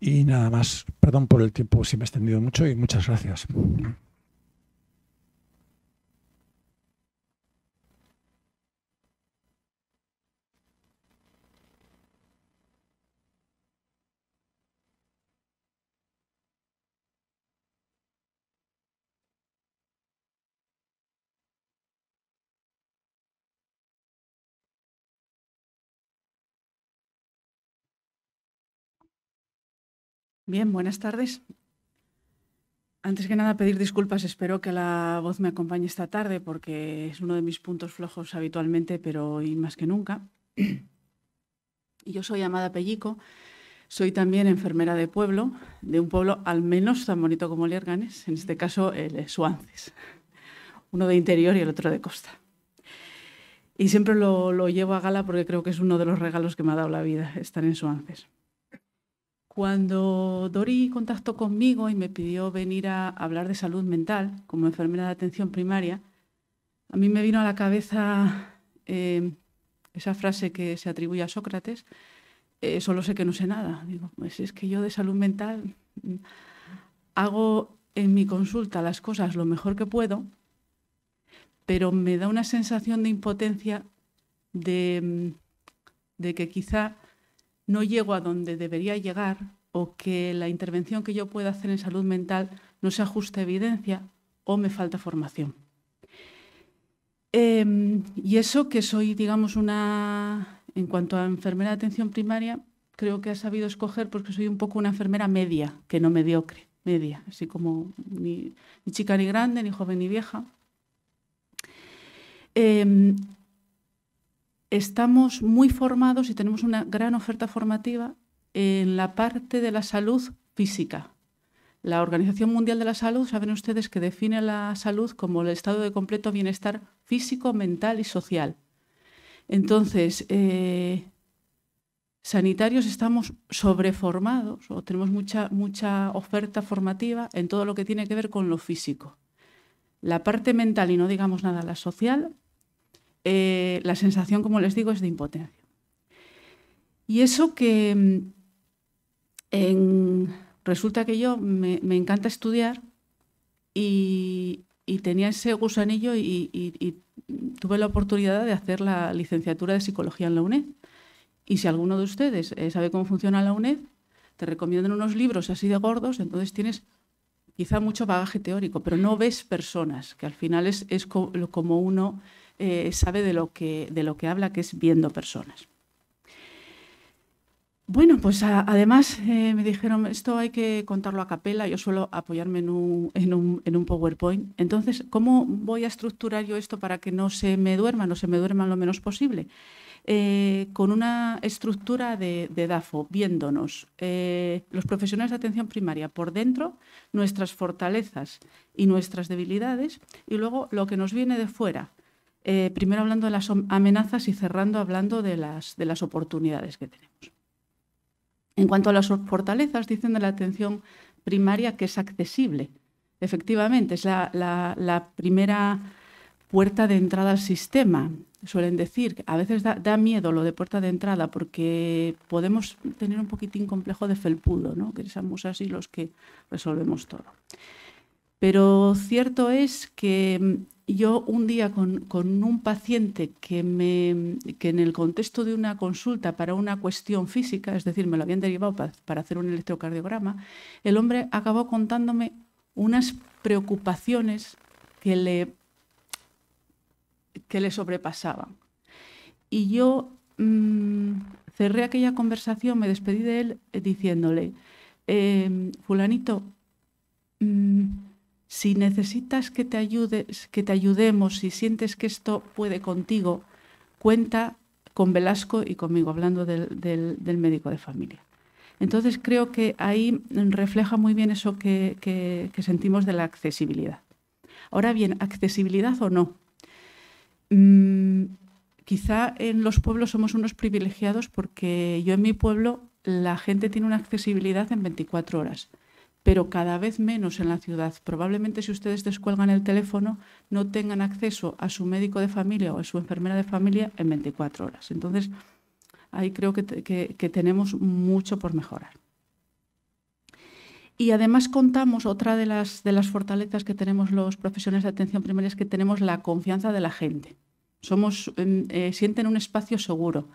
Y nada más, perdón por el tiempo si me he extendido mucho y muchas gracias. Bien, buenas tardes. Antes que nada, pedir disculpas. Espero que la voz me acompañe esta tarde porque es uno de mis puntos flojos habitualmente, pero hoy más que nunca. Yo soy Amada Pellico, soy también enfermera de pueblo, de un pueblo al menos tan bonito como Lierganes, en este caso el Suances, uno de interior y el otro de costa. Y siempre lo, lo llevo a gala porque creo que es uno de los regalos que me ha dado la vida, estar en Suances. Cuando Dori contactó conmigo y me pidió venir a hablar de salud mental como enfermera de atención primaria, a mí me vino a la cabeza em, esa frase que se atribuye a Sócrates, eh, solo sé que no sé nada. Digo, pues es que yo de salud mental hago en mi consulta las cosas lo mejor que puedo, pero me da una sensación de impotencia, de, de que quizá no llego a donde debería llegar o que la intervención que yo pueda hacer en salud mental no se ajuste a evidencia o me falta formación. Em, y eso que soy, digamos, una, en cuanto a enfermera de atención primaria, creo que ha sabido escoger porque soy un poco una enfermera media, que no mediocre, media, así como ni, chica ni grande, ni joven ni vieja. Em, estamos muy formados y tenemos una gran oferta formativa en la parte de la salud física. La Organización Mundial de la Salud, saben ustedes que define la salud como el estado de completo bienestar físico, mental y social. Entonces, eh, sanitarios estamos sobreformados o tenemos mucha, mucha oferta formativa en todo lo que tiene que ver con lo físico. La parte mental y no digamos nada la social eh, la sensación, como les digo, es de impotencia. Y eso que mm, resulta que yo me, encanta estudiar y, tenía ese gusanillo y, y, y, tuve la oportunidad de hacer la licenciatura de psicología en la UNED. Y si alguno de ustedes eh, sabe cómo funciona la UNED, te recomiendan unos libros así de gordos, entonces tienes quizá mucho bagaje teórico, pero no ves personas, que al final es como uno eh, sabe de lo, que, de lo que habla, que es viendo personas. Bueno, pues además eh, me dijeron, esto hay que contarlo a capela, yo suelo apoyarme en un, PowerPoint. Entonces, ¿cómo voy a estructurar yo esto para que no se me duerman, no se me duerman lo menos posible? Eh, con una estructura de, DAFO, viéndonos, los profesionales de atención primaria por dentro, nuestras fortalezas y nuestras debilidades, y luego lo que nos viene de fuera, eh, primero hablando de las amenazas y cerrando hablando de las, de las oportunidades que tenemos. En cuanto a las fortalezas, dicen de la atención primaria que es accesible. Efectivamente, es la, primera puerta de entrada al sistema. Suelen decir que a veces da, miedo lo de puerta de entrada porque podemos tener un poquitín complejo de felpudo, ¿no? que somos así los que resolvemos todo. Pero cierto es que yo un día con, un paciente que, me, en el contexto de una consulta para una cuestión física, es decir, me lo habían derivado para, hacer un electrocardiograma, el hombre acabó contándome unas preocupaciones que le, que le sobrepasaban. Y yo mm, cerré aquella conversación, me despedí de él eh, diciéndole, eh, fulanito, mm, si necesitas que te ayudes, que te ayudemos, si sientes que esto puede contigo, cuenta con Velasco y conmigo, hablando del, médico de familia. Entonces creo que ahí refleja muy bien eso que, sentimos de la accesibilidad. Ahora bien, accesibilidad o no. Mm, quizá en los pueblos somos unos privilegiados porque yo en mi pueblo la gente tiene una accesibilidad en 24 horas pero cada vez menos en la ciudad. Probablemente si ustedes descuelgan el teléfono no tengan acceso a su médico de familia o a su enfermera de familia en 24 horas. Entonces, ahí creo que, tenemos mucho por mejorar. Y además contamos, otra de las, de las fortalezas que tenemos los profesionales de atención primaria es que tenemos la confianza de la gente. Somos, em, eh, sienten un espacio seguro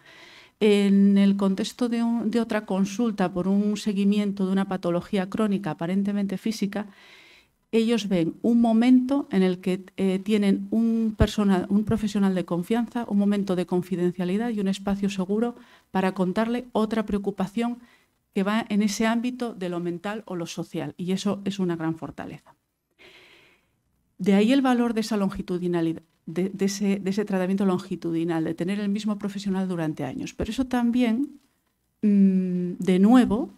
en el contexto de, otra consulta por un seguimiento de una patología crónica aparentemente física, ellos ven un momento en el que eh, tienen un, personal, un profesional de confianza, un momento de confidencialidad y un espacio seguro para contarle otra preocupación que va en ese ámbito de lo mental o lo social. Y eso es una gran fortaleza. De ahí el valor de esa longitudinalidad, de, ese, tratamiento longitudinal, de tener el mismo profesional durante años. Pero eso también, mm, de nuevo,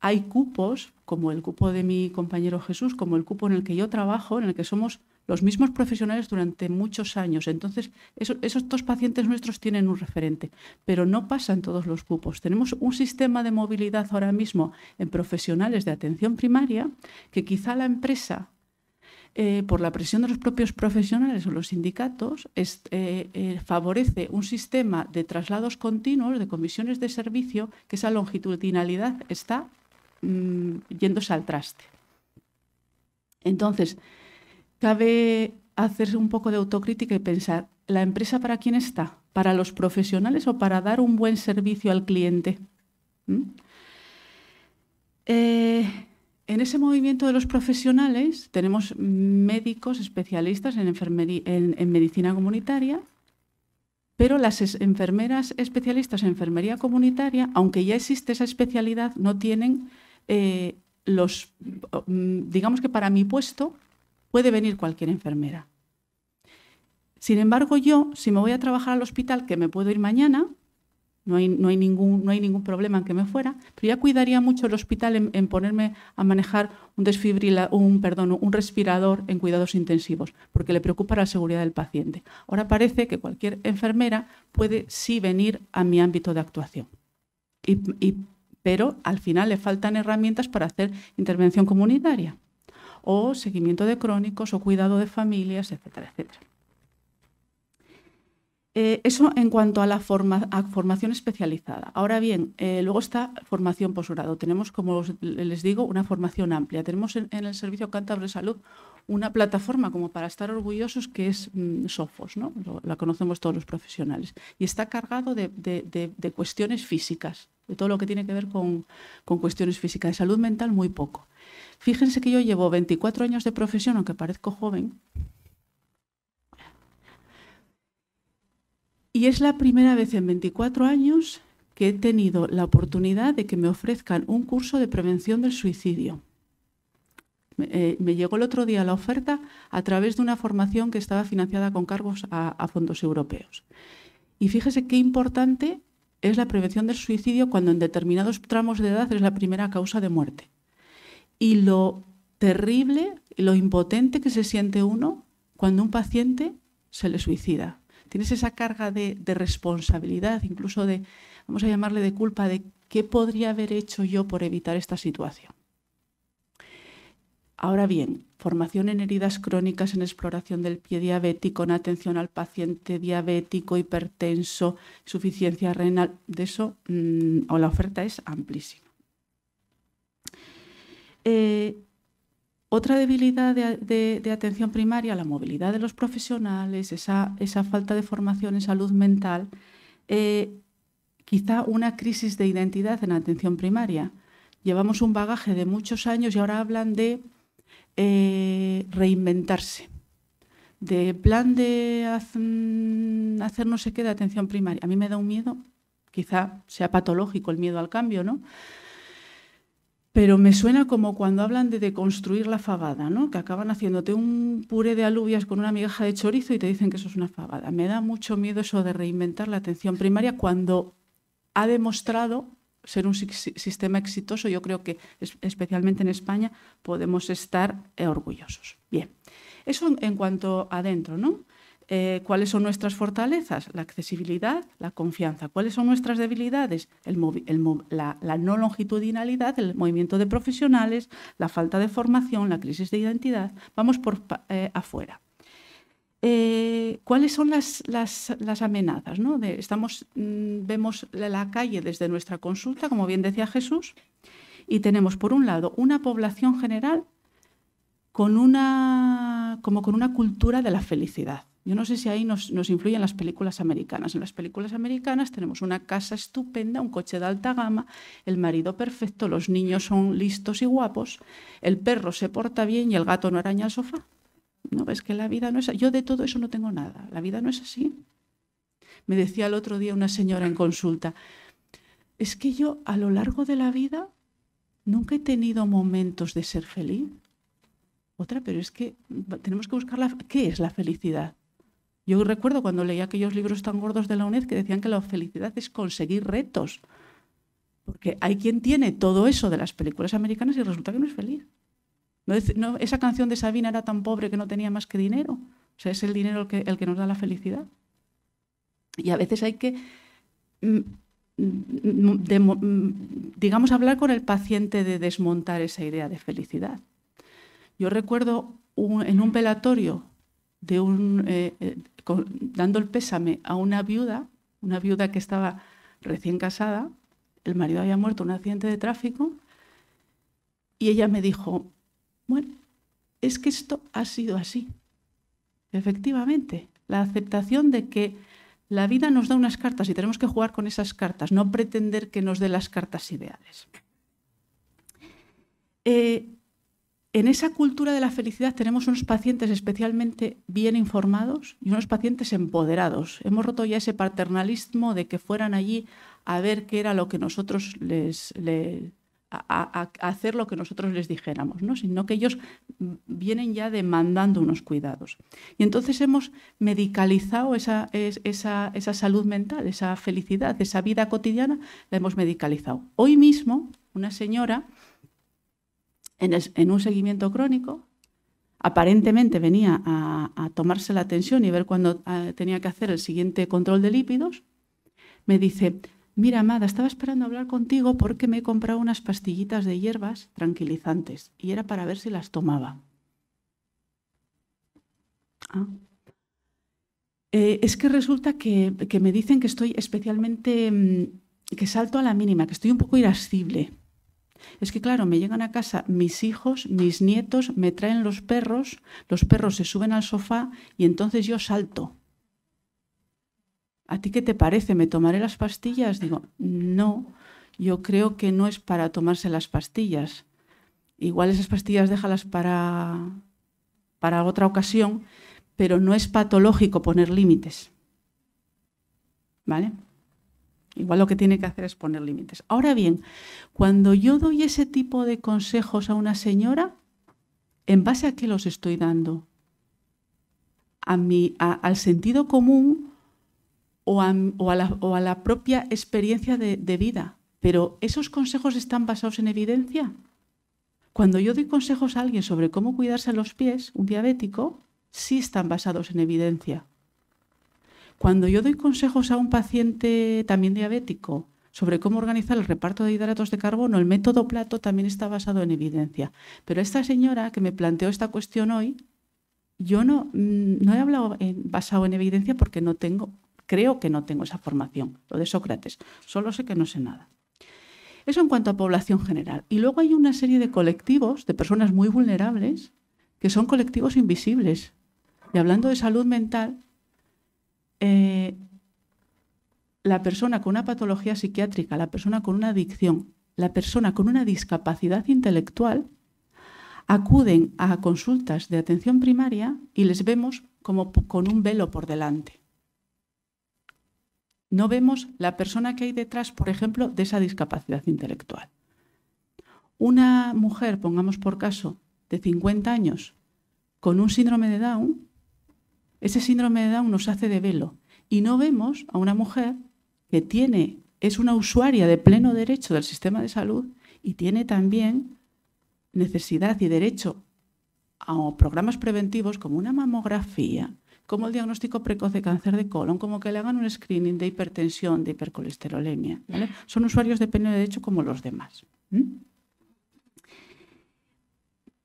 hay cupos, como el cupo de mi compañero Jesús, como el cupo en el que yo trabajo, en el que somos los mismos profesionales durante muchos años. Entonces, esos dos pacientes nuestros tienen un referente, pero no pasan todos los cupos. Tenemos un sistema de movilidad ahora mismo en profesionales de atención primaria que quizá la empresa eh, por la presión de los propios profesionales o los sindicatos, eh, eh, favorece un sistema de traslados continuos, de comisiones de servicio, que esa longitudinalidad está mm, yéndose al traste. Entonces, cabe hacerse un poco de autocrítica y pensar, ¿la empresa para quién está? ¿Para los profesionales o para dar un buen servicio al cliente? ¿Mm? En ese movimiento de los profesionales tenemos médicos especialistas en, enfermería, en, medicina comunitaria, pero las enfermeras especialistas en enfermería comunitaria, aunque ya existe esa especialidad, no tienen eh, los, digamos que para mi puesto puede venir cualquier enfermera. Sin embargo, yo, si me voy a trabajar al hospital, que me puedo ir mañana, no hay, no hay, ningún, no hay ningún problema en que me fuera, pero ya cuidaría mucho el hospital en, ponerme a manejar un, desfibrila, un, perdón, un respirador en cuidados intensivos, porque le preocupa la seguridad del paciente. Ahora parece que cualquier enfermera puede sí venir a mi ámbito de actuación, pero al final le faltan herramientas para hacer intervención comunitaria o seguimiento de crónicos o cuidado de familias, etcétera, etcétera. Eh, eso en cuanto a la forma, formación especializada. Ahora bien, eh, luego está formación posgrado. Tenemos, como les digo, una formación amplia. Tenemos en, el Servicio Cántabro de Salud una plataforma como para estar orgullosos que es mm, Sofos, ¿no? la conocemos todos los profesionales. Y está cargado de, cuestiones físicas, de todo lo que tiene que ver con, con cuestiones físicas. De salud mental, muy poco. Fíjense que yo llevo 24 años de profesión, aunque parezco joven, Y es la primera vez en 24 años que he tenido la oportunidad de que me ofrezcan un curso de prevención del suicidio. Eh, me, llegó el otro día la oferta a través de una formación que estaba financiada con cargos a, a fondos europeos. Y fíjese qué importante es la prevención del suicidio cuando en determinados tramos de edad es la primera causa de muerte. Y lo terrible, lo impotente que se siente uno cuando un paciente se le suicida tienes esa carga de, responsabilidad, incluso de, vamos a llamarle de culpa, de qué podría haber hecho yo por evitar esta situación. Ahora bien, formación en heridas crónicas, en exploración del pie diabético, en atención al paciente diabético, hipertenso, suficiencia renal, de eso mm, o la oferta es amplísima. Eh, otra debilidad de, atención primaria, la movilidad de los profesionales, esa, falta de formación en salud mental, eh, quizá una crisis de identidad en atención primaria. Llevamos un bagaje de muchos años y ahora hablan de eh, reinventarse, de plan de mm, hacer no sé qué de atención primaria. A mí me da un miedo, quizá sea patológico el miedo al cambio, ¿no? pero me suena como cuando hablan de deconstruir la fabada, ¿no? que acaban haciéndote un puré de alubias con una migaja de chorizo y te dicen que eso es una fabada. Me da mucho miedo eso de reinventar la atención primaria cuando ha demostrado ser un sistema exitoso. Yo creo que especialmente en España podemos estar eh, orgullosos. Bien, eso en cuanto adentro, ¿no? Eh, cuáles son nuestras fortalezas, la accesibilidad, la confianza, cuáles son nuestras debilidades, la, no longitudinalidad, el movimiento de profesionales, la falta de formación, la crisis de identidad, vamos por eh, afuera. Eh, cuáles son las, amenazas. estamos, mm, vemos la calle desde nuestra consulta, como bien decía Jesús, y tenemos por un lado una población general con una, como con una cultura de la felicidad yo no sé si ahí nos, influyen las películas americanas. En las películas americanas tenemos una casa estupenda, un coche de alta gama, el marido perfecto, los niños son listos y guapos, el perro se porta bien y el gato no araña el sofá. No, ves que la vida no es así. Yo de todo eso no tengo nada. La vida no es así. Me decía el otro día una señora en consulta, es que yo a lo largo de la vida nunca he tenido momentos de ser feliz. Otra, pero es que tenemos que buscar la, qué es la felicidad. Yo recuerdo cuando leía aquellos libros tan gordos de la UNED que decían que la felicidad es conseguir retos. Porque hay quien tiene todo eso de las películas americanas y resulta que no es feliz. esa canción de Sabina era tan pobre que no tenía más que dinero. O sea, es el dinero el que, el que nos da la felicidad. Y a veces hay que, mm, mm, mm, digamos, hablar con el paciente de desmontar esa idea de felicidad. Yo recuerdo en un velatorio eh, eh, dando el pésame a una viuda, una viuda que estaba recién casada, el marido había muerto en un accidente de tráfico, y ella me dijo, bueno, es que esto ha sido así. Efectivamente, la aceptación de que la vida nos da unas cartas y tenemos que jugar con esas cartas, no pretender que nos dé las cartas ideales. Eh, en esa cultura de la felicidad tenemos unos pacientes especialmente bien informados y unos pacientes empoderados. Hemos roto ya ese paternalismo de que fueran allí a ver qué era lo que nosotros les... a, hacer lo que nosotros les dijéramos, ¿no? sino que ellos vienen ya demandando unos cuidados. Y entonces hemos medicalizado esa, esa, esa salud mental, esa felicidad, esa vida cotidiana, la hemos medicalizado. Hoy mismo, una señora en, un seguimiento crónico, aparentemente venía a, tomarse la tensión y ver cuándo ah, tenía que hacer el siguiente control de lípidos, me dice, mira, Amada, estaba esperando hablar contigo porque me he comprado unas pastillitas de hierbas tranquilizantes y era para ver si las tomaba. Ah. Eh, es que resulta que, me dicen que estoy especialmente, mm, que salto a la mínima, que estoy un poco irascible. Es que claro, me llegan a casa mis hijos, mis nietos, me traen los perros, los perros se suben al sofá y entonces yo salto. ¿A ti qué te parece? ¿Me tomaré las pastillas? Digo, no, yo creo que no es para tomarse las pastillas. Igual esas pastillas déjalas para, para otra ocasión, pero no es patológico poner límites. ¿Vale? Igual lo que tiene que hacer es poner límites. Ahora bien, cuando yo doy ese tipo de consejos a una señora, ¿en base a qué los estoy dando? ¿A ¿Al sentido común o a, la, propia experiencia de, de vida? Pero ¿esos consejos están basados en evidencia? Cuando yo doy consejos a alguien sobre cómo cuidarse los pies, un diabético, sí están basados en evidencia. Cuando yo doy consejos a un paciente también diabético sobre cómo organizar el reparto de hidratos de carbono, el método plato también está basado en evidencia. Pero esta señora que me planteó esta cuestión hoy, yo no, mm, no he hablado basado en evidencia porque no tengo, creo que no tengo esa formación, lo de Sócrates. Solo sé que no sé nada. Eso en cuanto a población general. Y luego hay una serie de colectivos, de personas muy vulnerables, que son colectivos invisibles. Y hablando de salud mental, eh, la persona con una patología psiquiátrica, la persona con una adicción, la persona con una discapacidad intelectual, acuden a consultas de atención primaria y les vemos como con un velo por delante. No vemos la persona que hay detrás, por ejemplo, de esa discapacidad intelectual. Una mujer, pongamos por caso, de 50 años, con un síndrome de Down, ese síndrome de Down nos hace de velo y no vemos a una mujer que tiene, es una usuaria de pleno derecho del sistema de salud y tiene también necesidad y derecho a programas preventivos como una mamografía, como el diagnóstico precoz de cáncer de colon, como que le hagan un screening de hipertensión, de hipercolesterolemia. Son usuarios de pleno derecho como los demás.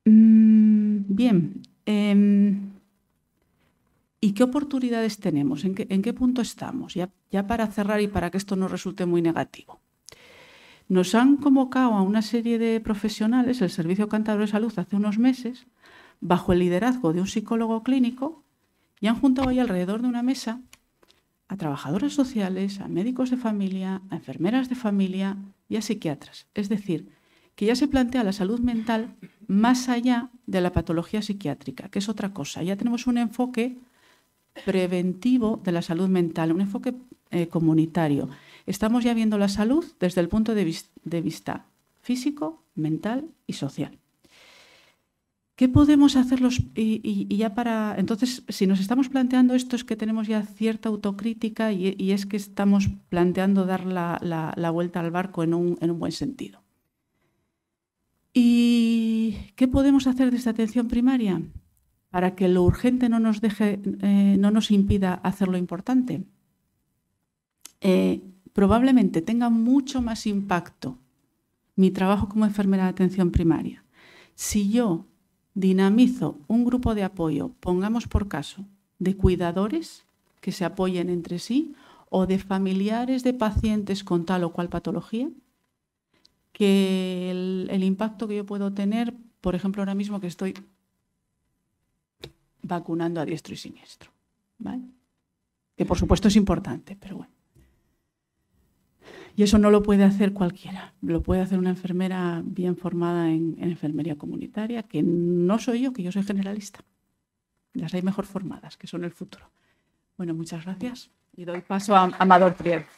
Mm, bien. Em, ¿Y qué oportunidades tenemos? ¿En qué, punto estamos? Ya, para cerrar y para que esto no resulte muy negativo. Nos han convocado a una serie de profesionales, el Servicio Cantador de Salud, hace unos meses, bajo el liderazgo de un psicólogo clínico, y han juntado ahí alrededor de una mesa a trabajadores sociales, a médicos de familia, a enfermeras de familia y a psiquiatras. Es decir, que ya se plantea la salud mental más allá de la patología psiquiátrica, que es otra cosa. Ya tenemos un enfoque preventivo de la salud mental, un enfoque eh, comunitario. Estamos ya viendo la salud desde el punto de, vista físico, mental y social. ¿Qué podemos hacer y, ya para entonces si nos estamos planteando esto es que tenemos ya cierta autocrítica y, es que estamos planteando dar la, vuelta al barco en un, buen sentido. ¿Y qué podemos hacer de esta atención primaria? para que lo urgente no nos, deje, eh, no nos impida hacer lo importante, eh, probablemente tenga mucho más impacto mi trabajo como enfermera de atención primaria. Si yo dinamizo un grupo de apoyo, pongamos por caso, de cuidadores que se apoyen entre sí o de familiares de pacientes con tal o cual patología, que el impacto que yo puedo tener, por ejemplo, ahora mismo que estoy vacunando a diestro y siniestro. Que por supuesto es importante, pero bueno. Y eso no lo puede hacer cualquiera, lo puede hacer una enfermera bien formada en, enfermería comunitaria, que no soy yo, que yo soy generalista. Las hay mejor formadas, que son el futuro. Bueno, muchas gracias y doy paso a, Amador Prieto.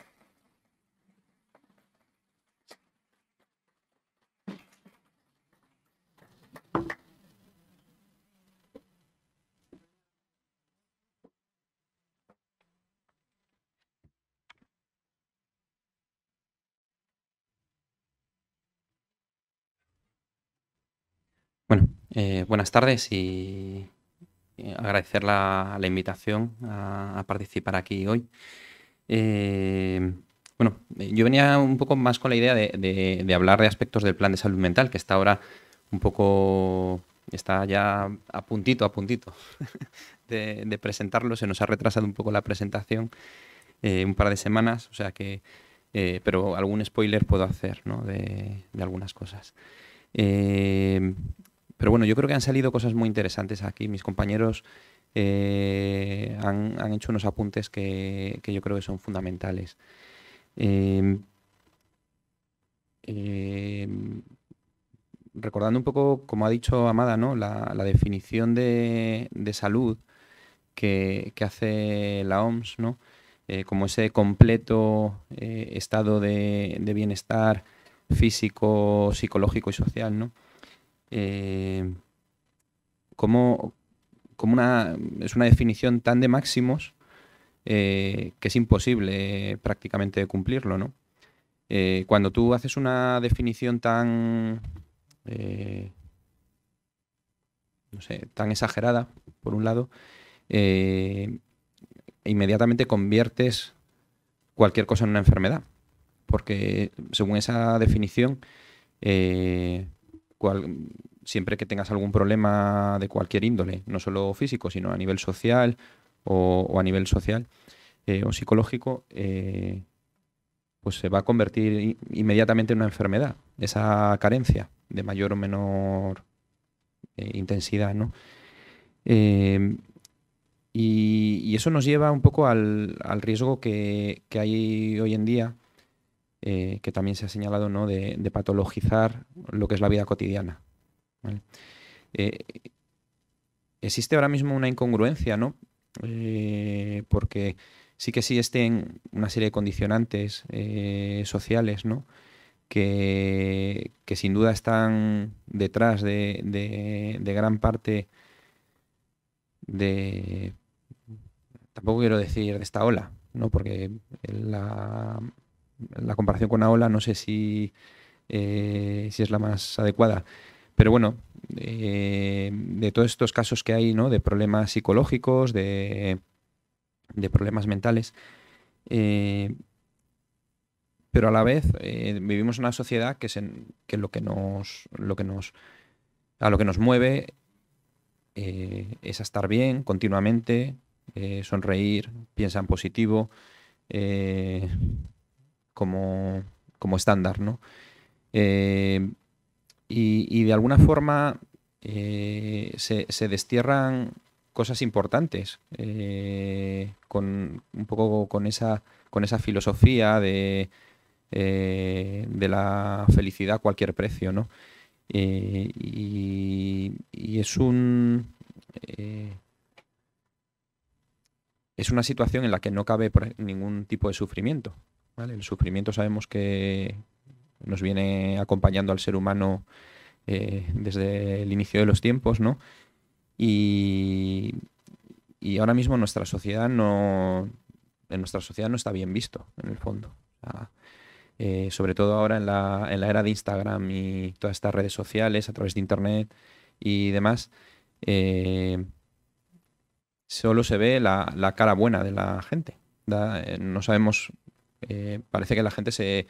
Eh, buenas tardes y eh, agradecer la, invitación a, participar aquí hoy. Eh, bueno, yo venía un poco más con la idea de, hablar de aspectos del plan de salud mental, que está ahora un poco, está ya a puntito, a puntito de, presentarlo. Se nos ha retrasado un poco la presentación un par de semanas, o sea que, pero algún spoiler puedo hacer de, algunas cosas. Pero bueno, yo creo que han salido cosas muy interesantes aquí. Mis compañeros eh, han, hecho unos apuntes que, yo creo que son fundamentales. Em, em, recordando un poco, como ha dicho Amada, la, definición de, salud que, hace la OMS, ¿no? Eh, como ese completo eh, estado de, de, bienestar físico, psicológico y social, ¿no? Eh, como, como una, es una definición tan de máximos eh, que es imposible prácticamente cumplirlo, ¿no? Eh, cuando tú haces una definición tan no sé, tan exagerada, por un lado, inmediatamente conviertes cualquier cosa en una enfermedad. Porque según esa definición, cual, siempre que tengas algún problema de cualquier índole, no solo físico, sino a nivel social o, a nivel social eh, o psicológico, eh, pues se va a convertir inmediatamente en una enfermedad, esa carencia de mayor o menor eh, intensidad, em, Y, eso nos lleva un poco al, riesgo que, hay hoy en día eh, que también se ha señalado, De, patologizar lo que es la vida cotidiana. Eh, existe ahora mismo una incongruencia, ¿no? Eh, porque sí que sí existen una serie de condicionantes sociales, Que, sin duda están detrás de, gran parte de tampoco quiero decir de esta ola, ¿no? Porque la, la comparación con Aola no sé si, eh, si es la más adecuada. Pero bueno, eh, de todos estos casos que hay, ¿no? De problemas psicológicos, de, problemas mentales. Eh, pero a la vez vivimos en una sociedad que, lo que nos. lo que nos. a lo que nos mueve es a estar bien continuamente, sonreír, piensa en positivo como, estándar, eh, y, de alguna forma eh, se, destierran cosas importantes eh, con un poco con esa con esa filosofía de, de la felicidad a cualquier precio, Y, y, es un es una situación en la que no cabe ningún tipo de sufrimiento. El sufrimiento sabemos que nos viene acompañando al ser humano eh, desde el inicio de los tiempos, ¿no? Y, ahora mismo nuestra sociedad no, en nuestra sociedad no está bien visto, en el fondo. Eh, sobre todo ahora en la, era de Instagram y todas estas redes sociales, a través de Internet y demás, eh, solo se ve la, cara buena de la gente. no sabemos eh, parece que la gente se,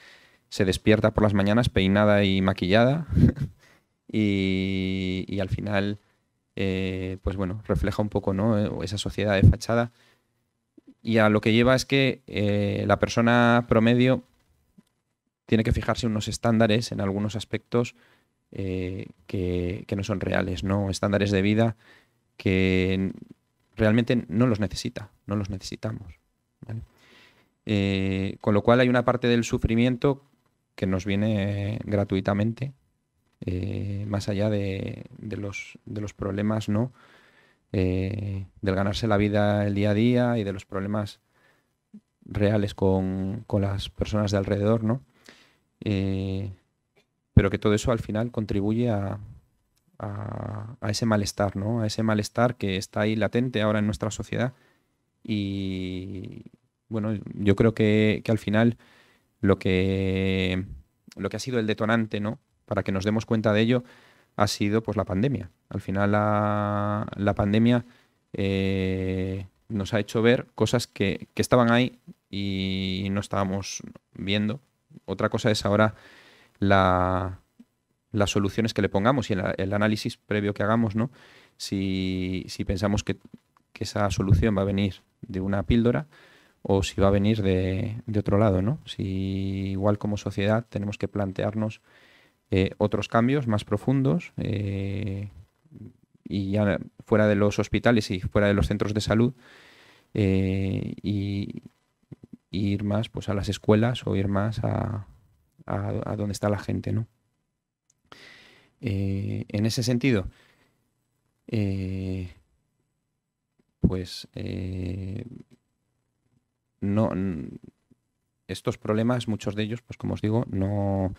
se, despierta por las mañanas peinada y maquillada y, al final, eh, pues bueno, refleja un poco ¿no? Eh, esa sociedad de fachada. Y a lo que lleva es que la persona promedio tiene que fijarse unos estándares en algunos aspectos que, que no son reales, ¿no? Estándares de vida que realmente no los necesita, no los necesitamos. ¿vale? Eh, con lo cual hay una parte del sufrimiento que nos viene eh, gratuitamente, eh, más allá de, los, problemas, ¿no? del ganarse la vida el día a día y de los problemas reales con, las personas de alrededor, ¿no? pero que todo eso al final contribuye a, a, ese malestar, ¿no? A ese malestar que está ahí latente ahora en nuestra sociedad y, bueno, yo creo que, al final lo que, lo que ha sido el detonante, ¿no? Para que nos demos cuenta de ello, ha sido pues la pandemia. Al final la, la pandemia eh, nos ha hecho ver cosas que, estaban ahí y no estábamos viendo. Otra cosa es ahora las soluciones que le pongamos y el, análisis previo que hagamos, ¿no? Si, pensamos que, esa solución va a venir de una píldora o si va a venir de, otro lado, ¿no? Si igual como sociedad tenemos que plantearnos eh, otros cambios más profundos eh, y ya fuera de los hospitales y fuera de los centros de salud eh, y, ir más pues a las escuelas o ir más a, a, a donde está la gente, ¿no? en ese sentido, pues no estos problemas, muchos de ellos, pues como os digo, no,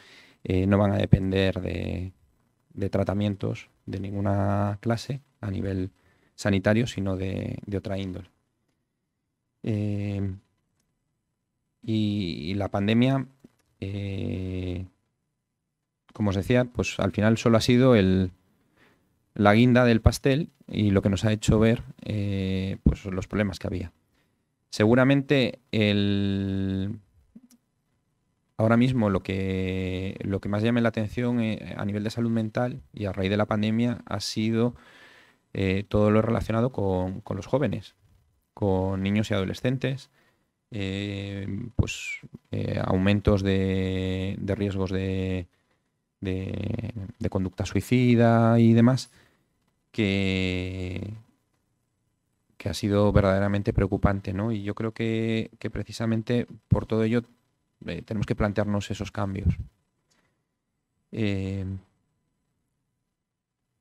eh, van a depender de, tratamientos de ninguna clase a nivel sanitario, sino de, otra índole. Eh, y, la pandemia, eh, como os decía, pues al final solo ha sido el, la guinda del pastel y lo que nos ha hecho ver pues los problemas que había. Seguramente el... ahora mismo lo que, lo que más llama la atención eh, a nivel de salud mental y a raíz de la pandemia ha sido eh, todo lo relacionado con, los jóvenes, con niños y adolescentes, eh, pues aumentos de, riesgos de, de, de, conducta suicida y demás, que, que ha sido verdaderamente preocupante, ¿no? Y yo creo que, precisamente por todo ello eh, tenemos que plantearnos esos cambios. Eh,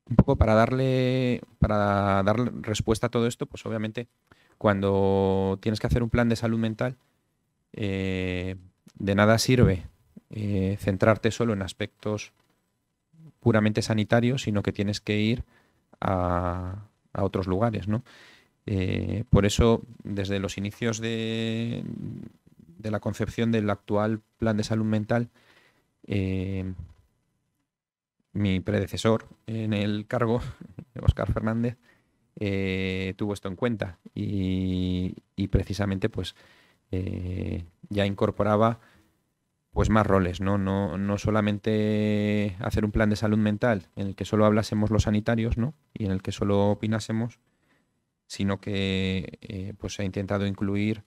un poco para darle, para dar respuesta a todo esto, pues obviamente cuando tienes que hacer un plan de salud mental, eh, de nada sirve centrarte solo en aspectos puramente sanitarios, sino que tienes que ir a, a otros lugares, ¿no? Eh, por eso, desde los inicios de, la concepción del actual plan de salud mental, eh, mi predecesor en el cargo, Oscar Fernández, eh, tuvo esto en cuenta y, precisamente pues ya incorporaba pues más roles, ¿no? ¿no? No, solamente hacer un plan de salud mental en el que solo hablásemos los sanitarios, ¿no? Y en el que solo opinásemos, sino que eh, pues, se pues ha intentado incluir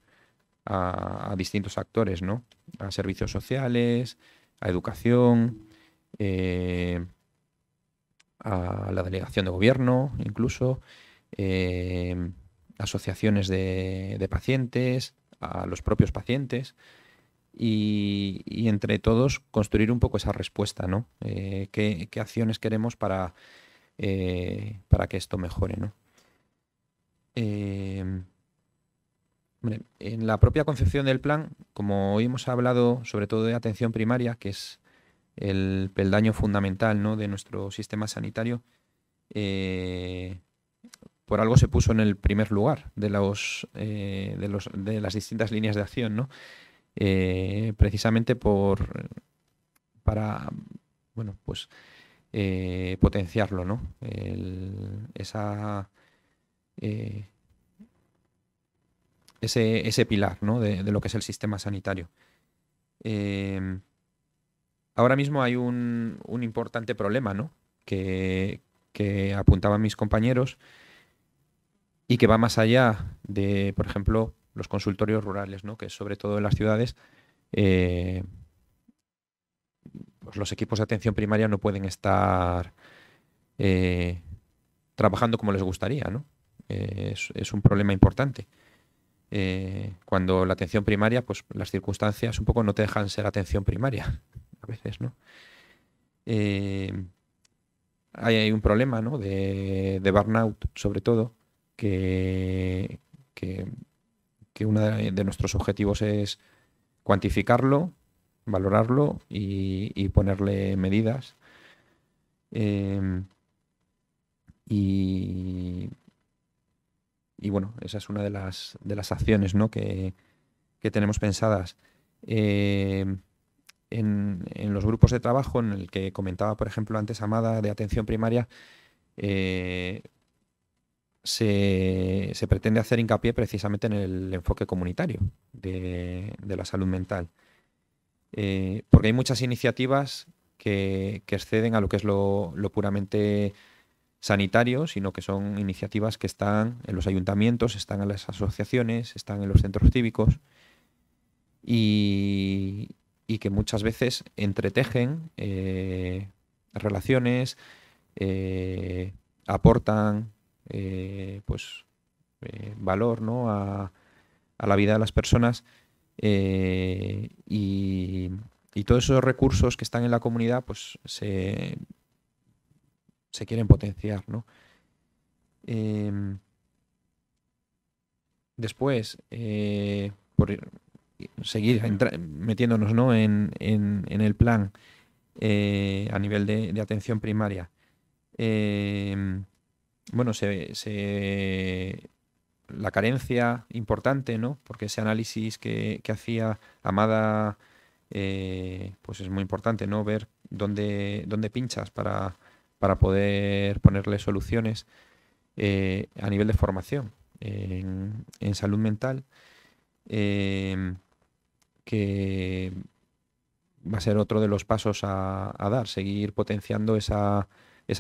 a, distintos actores, ¿no? A servicios sociales, a educación, eh, a la delegación de gobierno, incluso, eh, asociaciones de, pacientes, a los propios pacientes. Y, entre todos construir un poco esa respuesta, ¿no? ¿qué, ¿qué, acciones queremos para, para que esto mejore, ¿no? Em, en la propia concepción del plan, como hoy hemos hablado sobre todo de atención primaria, que es el peldaño fundamental de nuestro sistema sanitario, eh, por algo se puso en el primer lugar de, eh, las distintas líneas de acción, eh, precisamente por para bueno pues potenciarlo, ¿no? esa eh, ese, ese, pilar de, lo que es el sistema sanitario. Em, ahora mismo hay un, importante problema que, apuntaban mis compañeros y que va más allá de, por ejemplo, los consultorios rurales, que sobre todo en las ciudades eh, pues los equipos de atención primaria no pueden estar eh, trabajando como les gustaría. ¿no? Eh, es, un problema importante. Eh, cuando la atención primaria, pues las circunstancias un poco no te dejan ser atención primaria, a veces, ¿no? Eh, hay, un problema, ¿no? De, burnout, sobre todo, que, que, uno de, nuestros objetivos es cuantificarlo, valorarlo y, ponerle medidas. y y bueno, esa es una de las, acciones que, tenemos pensadas. Eh, en, los grupos de trabajo, en el que comentaba, por ejemplo, antes Amada, de atención primaria, eh, se, pretende hacer hincapié precisamente en el enfoque comunitario de, la salud mental. Eh, porque hay muchas iniciativas que, exceden a lo que es lo, lo puramente sino que son iniciativas que están en los ayuntamientos, están en las asociaciones, están en los centros cívicos y, que muchas veces entretejen eh, relaciones, eh, aportan eh, pues, valor ¿no? a, la vida de las personas y, y todos esos recursos que están en la comunidad pues, se se quieren potenciar, ¿no? Em, después, eh, por seguir metiéndonos ¿no? en, el plan eh, a nivel de, atención primaria, em, bueno, la carencia importante, ¿no? Porque ese análisis que, hacía Amada, eh, pues es muy importante, ¿no? Ver dónde, dónde pinchas para para poder ponerle soluciones eh, a nivel de formación en, salud mental, em, que va a ser otro de los pasos a, dar, seguir potenciando esa,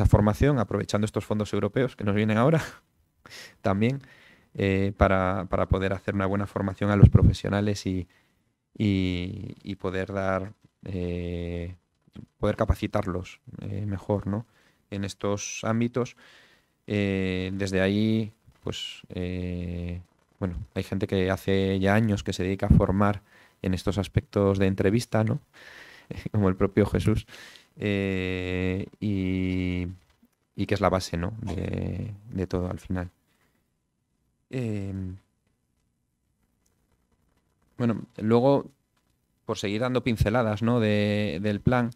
formación, aprovechando estos fondos europeos que nos vienen ahora también, eh, para, poder hacer una buena formación a los profesionales y, y poder dar, eh, poder capacitarlos mejor, ¿no? en estos ámbitos. Eh, desde ahí, pues, eh, bueno, hay gente que hace ya años que se dedica a formar en estos aspectos de entrevista, ¿no? Como el propio Jesús. Eh, y, que es la base, ¿no? De, todo al final. Em, bueno, luego, por seguir dando pinceladas, ¿no? del plan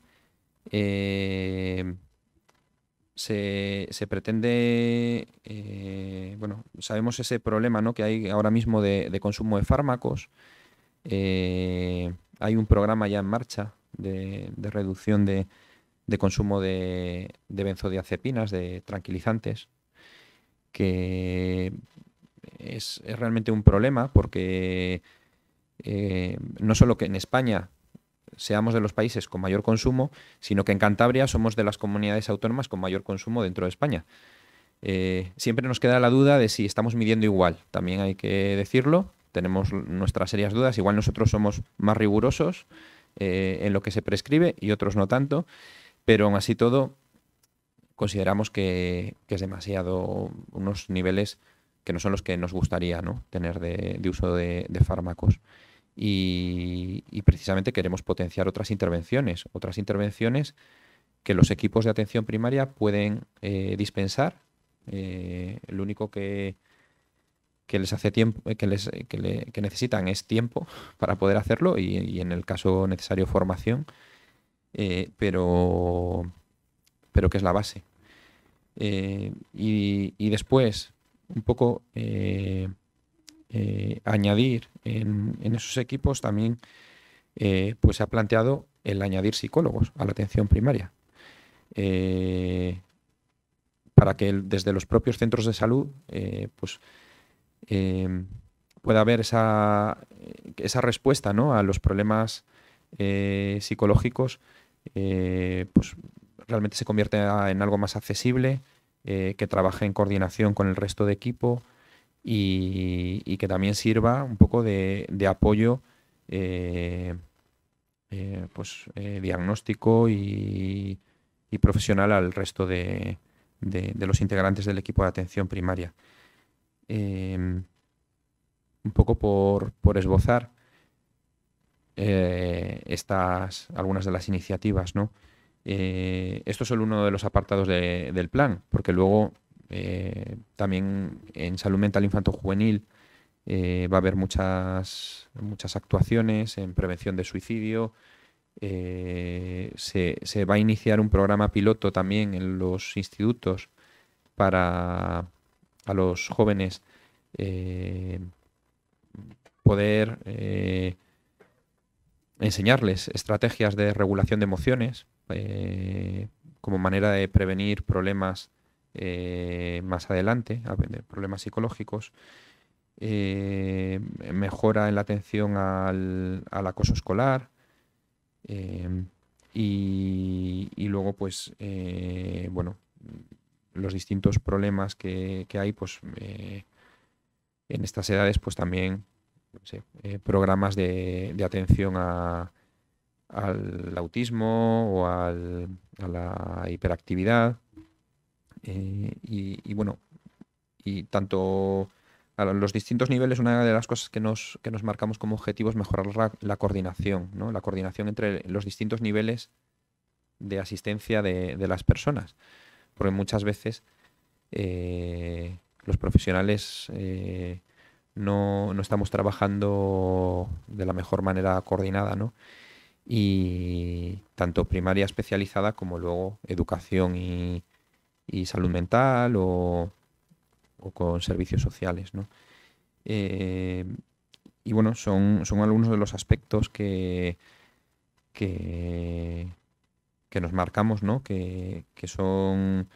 se, pretende, eh, bueno, sabemos ese problema ¿no? que hay ahora mismo de, consumo de fármacos. Eh, hay un programa ya en marcha de, reducción de, consumo de, benzodiazepinas, de tranquilizantes, que es, realmente un problema porque eh, no solo que en España seamos de los países con mayor consumo, sino que en Cantabria somos de las comunidades autónomas con mayor consumo dentro de España. Eh, siempre nos queda la duda de si estamos midiendo igual, también hay que decirlo, tenemos nuestras serias dudas, igual nosotros somos más rigurosos eh, en lo que se prescribe y otros no tanto, pero aún así todo consideramos que, es demasiado unos niveles que no son los que nos gustaría tener de, uso de fármacos y, precisamente queremos potenciar otras intervenciones, otras intervenciones que los equipos de atención primaria pueden eh, dispensar. Eh, el lo único que, que les hace tiempo, eh, que, les, que, necesitan es tiempo para poder hacerlo y, en el caso necesario formación, pero, pero que es la base. Y, y, después, un poco eh, añadir en, esos equipos también eh, pues se ha planteado el añadir psicólogos a la atención primaria. Eh, para que desde los propios centros de salud pues, em, pueda haber esa, respuesta ¿no? a los problemas psicológicos, pues, realmente se convierta en algo más accesible, que trabaje en coordinación con el resto de equipo, y, que también sirva un poco de, apoyo eh, eh, pues, eh, diagnóstico y, profesional al resto de, los integrantes del equipo de atención primaria. Em, un poco por, esbozar estas, algunas de las iniciativas, esto es solo uno de los apartados del plan, porque luego también en salud mental infanto-juvenil eh, va a haber muchas, muchas actuaciones en prevención de suicidio. Eh, se, se, va a iniciar un programa piloto también en los institutos para a los jóvenes eh, poder enseñarles estrategias de regulación de emociones como manera de prevenir problemas eh, más adelante, problemas psicológicos, eh, mejora en la atención al, acoso escolar eh, y, luego pues bueno los distintos problemas que, hay pues en estas edades pues también programas de, atención al autismo o a la hiperactividad eh, y, bueno, y tanto a los distintos niveles, una de las cosas que nos, que nos marcamos como objetivo es mejorar la, coordinación, ¿no? la coordinación entre los distintos niveles de asistencia de, las personas. Porque muchas veces eh, los profesionales eh, no, no, estamos trabajando de la mejor manera coordinada, ¿no? Y tanto primaria especializada como luego educación y, y salud mm. mental o, con servicios sociales. ¿no? Eh, y bueno, son, son algunos de los aspectos que, que, nos marcamos, ¿no? que, que son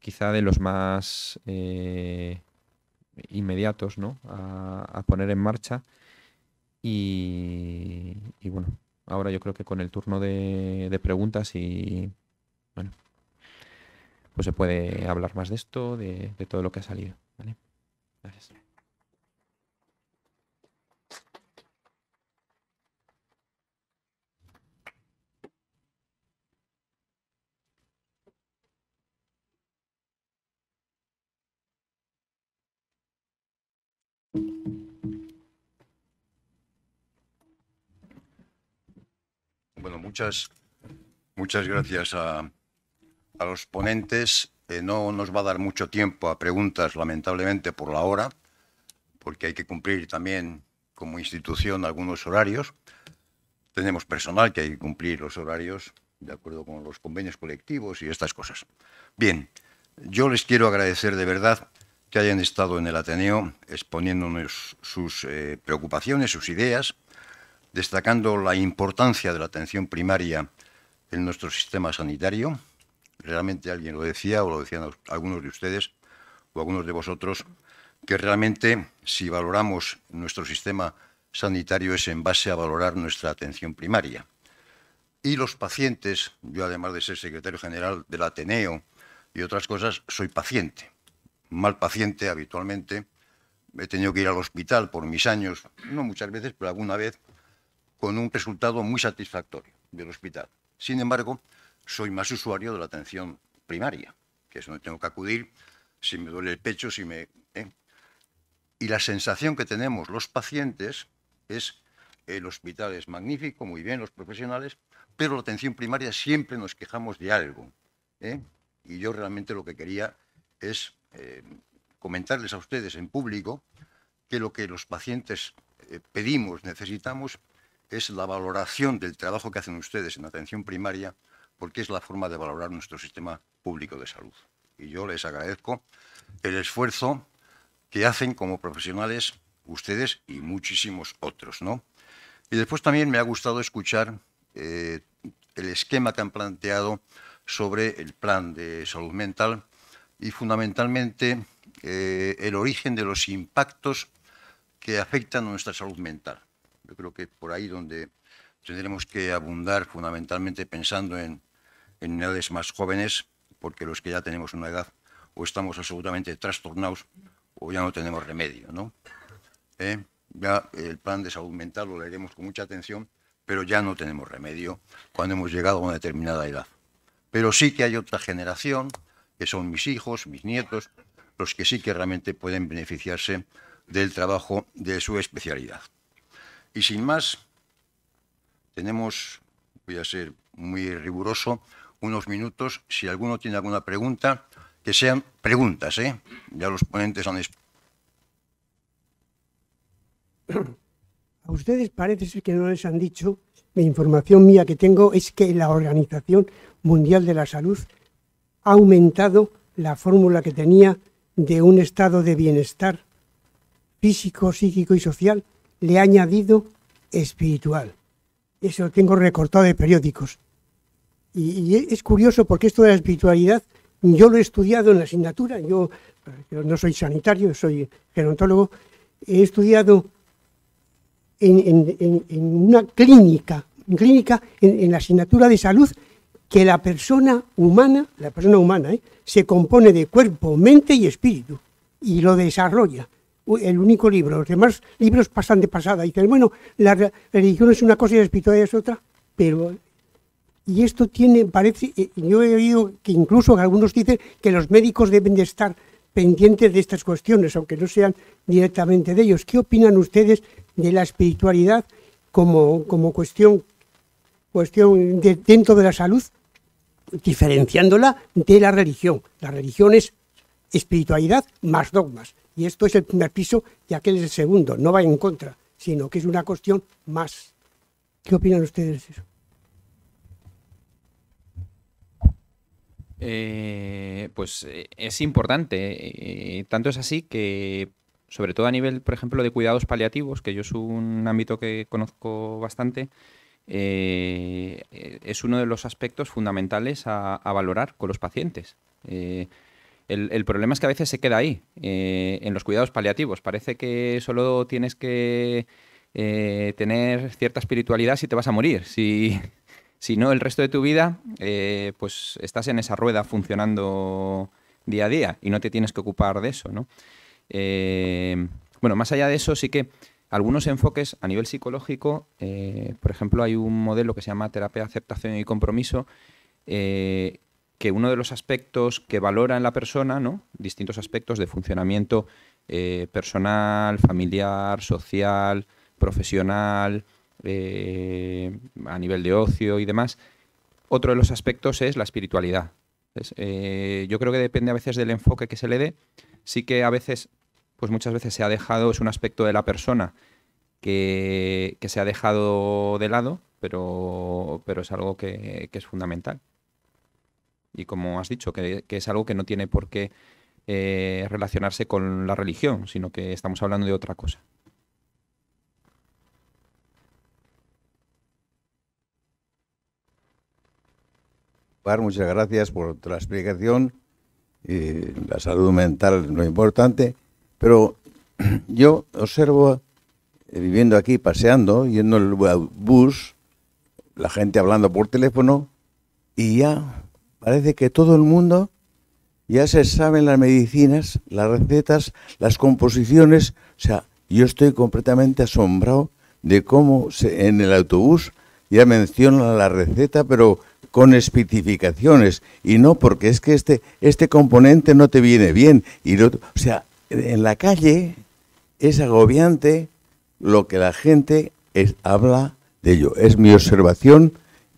quizá de los más eh, inmediatos ¿no? a, poner en marcha. Y, y, bueno, ahora yo creo que con el turno de, de preguntas y bueno, pues se puede hablar más de esto, de, todo lo que ha salido. Bueno, muchas, muchas gracias a, a los ponentes. Eh, no nos va a dar mucho tiempo a preguntas, lamentablemente, por la hora, porque hay que cumplir también como institución algunos horarios. Tenemos personal que hay que cumplir los horarios de acuerdo con los convenios colectivos y estas cosas. Bien, yo les quiero agradecer de verdad que hayan estado en el Ateneo exponiéndonos sus eh, preocupaciones, sus ideas, destacando la importancia de la atención primaria en nuestro sistema sanitario, realmente alguien lo decía, o lo decían algunos de ustedes, o algunos de vosotros, que realmente si valoramos nuestro sistema sanitario es en base a valorar nuestra atención primaria. Y los pacientes, yo además de ser secretario general del Ateneo y otras cosas, soy paciente, mal paciente habitualmente. He tenido que ir al hospital por mis años, no muchas veces, pero alguna vez, con un resultado muy satisfactorio del hospital. Sin embargo, soy más usuario de la atención primaria, que es donde tengo que acudir si me duele el pecho, si me... ¿eh? Y la sensación que tenemos los pacientes es eh, el hospital es magnífico, muy bien los profesionales, pero la atención primaria siempre nos quejamos de algo. ¿eh? Y yo realmente lo que quería es comentarles a ustedes en público que lo que los pacientes pedimos, necesitamos, es la valoración del trabajo que hacen ustedes en atención primaria porque es la forma de valorar nuestro sistema público de salud. Y yo les agradezco el esfuerzo que hacen como profesionales ustedes y muchísimos otros, ¿no? Y después también me ha gustado escuchar eh, el esquema que han planteado sobre el plan de salud mental y fundamentalmente eh, el origen de los impactos que afectan nuestra salud mental. Yo creo que por ahí donde tendremos que abundar fundamentalmente pensando en en edades más jóvenes, porque los que ya tenemos una edad o estamos absolutamente trastornados o ya no tenemos remedio. ¿no? ¿Eh? Ya el plan de salud mental lo leeremos con mucha atención, pero ya no tenemos remedio cuando hemos llegado a una determinada edad. Pero sí que hay otra generación, que son mis hijos, mis nietos, los que sí que realmente pueden beneficiarse del trabajo de su especialidad. Y sin más, tenemos, voy a ser muy riguroso, unos minutos, si alguno tiene alguna pregunta, que sean preguntas, ¿eh? Ya los ponentes han... A ustedes parece ser que no les han dicho, la información mía que tengo es que la Organización Mundial de la Salud ha aumentado la fórmula que tenía de un estado de bienestar físico, psíquico y social, le ha añadido espiritual. Eso lo tengo recortado de periódicos. Y, es curioso porque esto de la espiritualidad yo lo he estudiado en la asignatura, yo, no soy sanitario, soy gerontólogo, he estudiado en, una clínica, clínica en, la asignatura de salud, que la persona humana, la persona humana, ¿eh? se compone de cuerpo, mente y espíritu, y lo desarrolla el único libro. Los demás libros pasan de pasada. Y dicen, bueno, la religión es una cosa y la espiritualidad es otra, pero y esto tiene, parece, eh, yo he oído que incluso algunos dicen que los médicos deben de estar pendientes de estas cuestiones, aunque no sean directamente de ellos. ¿Qué opinan ustedes de la espiritualidad como, como cuestión, cuestión dentro de la salud, diferenciándola de la religión? La religión es espiritualidad más dogmas, y esto es el primer piso y aquel es el segundo, no va en contra, sino que es una cuestión más. ¿Qué opinan ustedes de eso? Eh, pues eh, es importante. Eh, tanto es así que, sobre todo a nivel, por ejemplo, de cuidados paliativos, que yo es un ámbito que conozco bastante, es uno de los aspectos fundamentales a, valorar con los pacientes. El, el, problema es que a veces se queda ahí, en los cuidados paliativos. Parece que solo tienes que tener cierta espiritualidad si te vas a morir, si, si no, el resto de tu vida, eh, pues estás en esa rueda funcionando día a día y no te tienes que ocupar de eso, eh, bueno, más allá de eso, sí que algunos enfoques a nivel psicológico, eh, por ejemplo, hay un modelo que se llama terapia de aceptación y compromiso, que uno de los aspectos que valora en la persona, ¿no? distintos aspectos de funcionamiento personal, familiar, social, profesional, eh, a nivel de ocio y demás. Otro de los aspectos es la espiritualidad. Eh, yo creo que depende a veces del enfoque que se le dé. Sí que a veces, pues muchas veces se ha dejado, es un aspecto de la persona que, se ha dejado de lado, pero, pero es algo que, es fundamental. Y como has dicho, que, es algo que no tiene por qué eh, relacionarse con la religión, sino que estamos hablando de otra cosa. muchas gracias por la explicación. Y la salud mental es lo importante. Pero yo observo, eh, viviendo aquí, paseando, yendo en el bus, la gente hablando por teléfono, y ya parece que todo el mundo ya se saben las medicinas, las recetas, las composiciones. O sea, yo estoy completamente asombrado de cómo se, en el autobús ya menciona la receta, pero con especificaciones y no porque es que este, este componente no te viene bien. Y o sea, en la calle es agobiante lo que la gente es, habla de ello. Es mi observación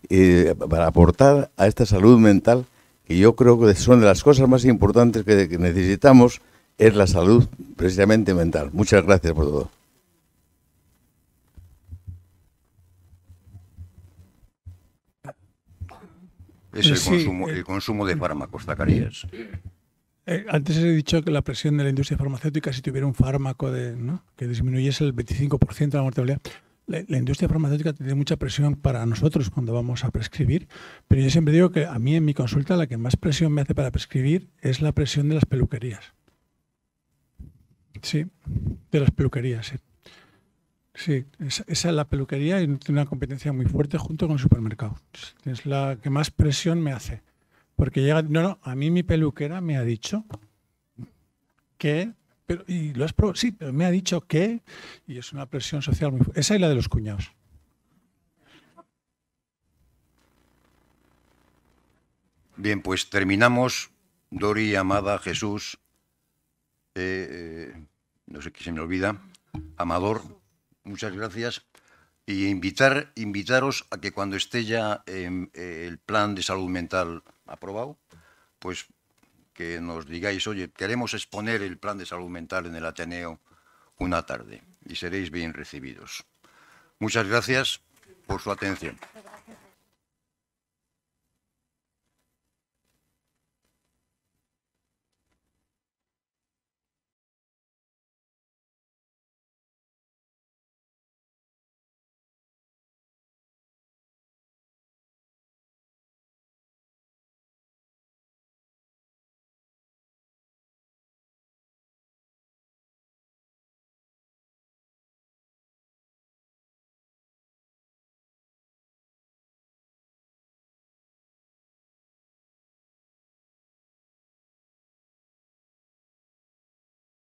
eh, para aportar a esta salud mental que yo creo que son de las cosas más importantes que necesitamos, es la salud precisamente mental. Muchas gracias por todo. es el, consumo, eh, el consumo de fármacos, Zacarías. Eh, antes he dicho que la presión de la industria farmacéutica, si tuviera un fármaco de, ¿no? que disminuyese el 25% de la mortalidad, la, industria farmacéutica tiene mucha presión para nosotros cuando vamos a prescribir, pero yo siempre digo que a mí en mi consulta la que más presión me hace para prescribir es la presión de las peluquerías. Sí, de las peluquerías. Sí. Sí, esa, es la peluquería y tiene una competencia muy fuerte junto con el supermercado. Es la que más presión me hace. Porque llega, no, no, a mí mi peluquera me ha dicho que, pero, y lo has probado, sí, pero me ha dicho que, y es una presión social muy fuerte. Esa es la de los cuñados. Bien, pues terminamos. Dori, Amada, Jesús, eh, eh, no sé qué se me olvida, Amador. Muchas gracias. Y invitaros a que cuando esté ya em, el plan de salud mental aprobado, pues que nos digáis, oye, queremos exponer el plan de salud mental en el Ateneo una tarde y seréis bien recibidos. Muchas gracias por su atención.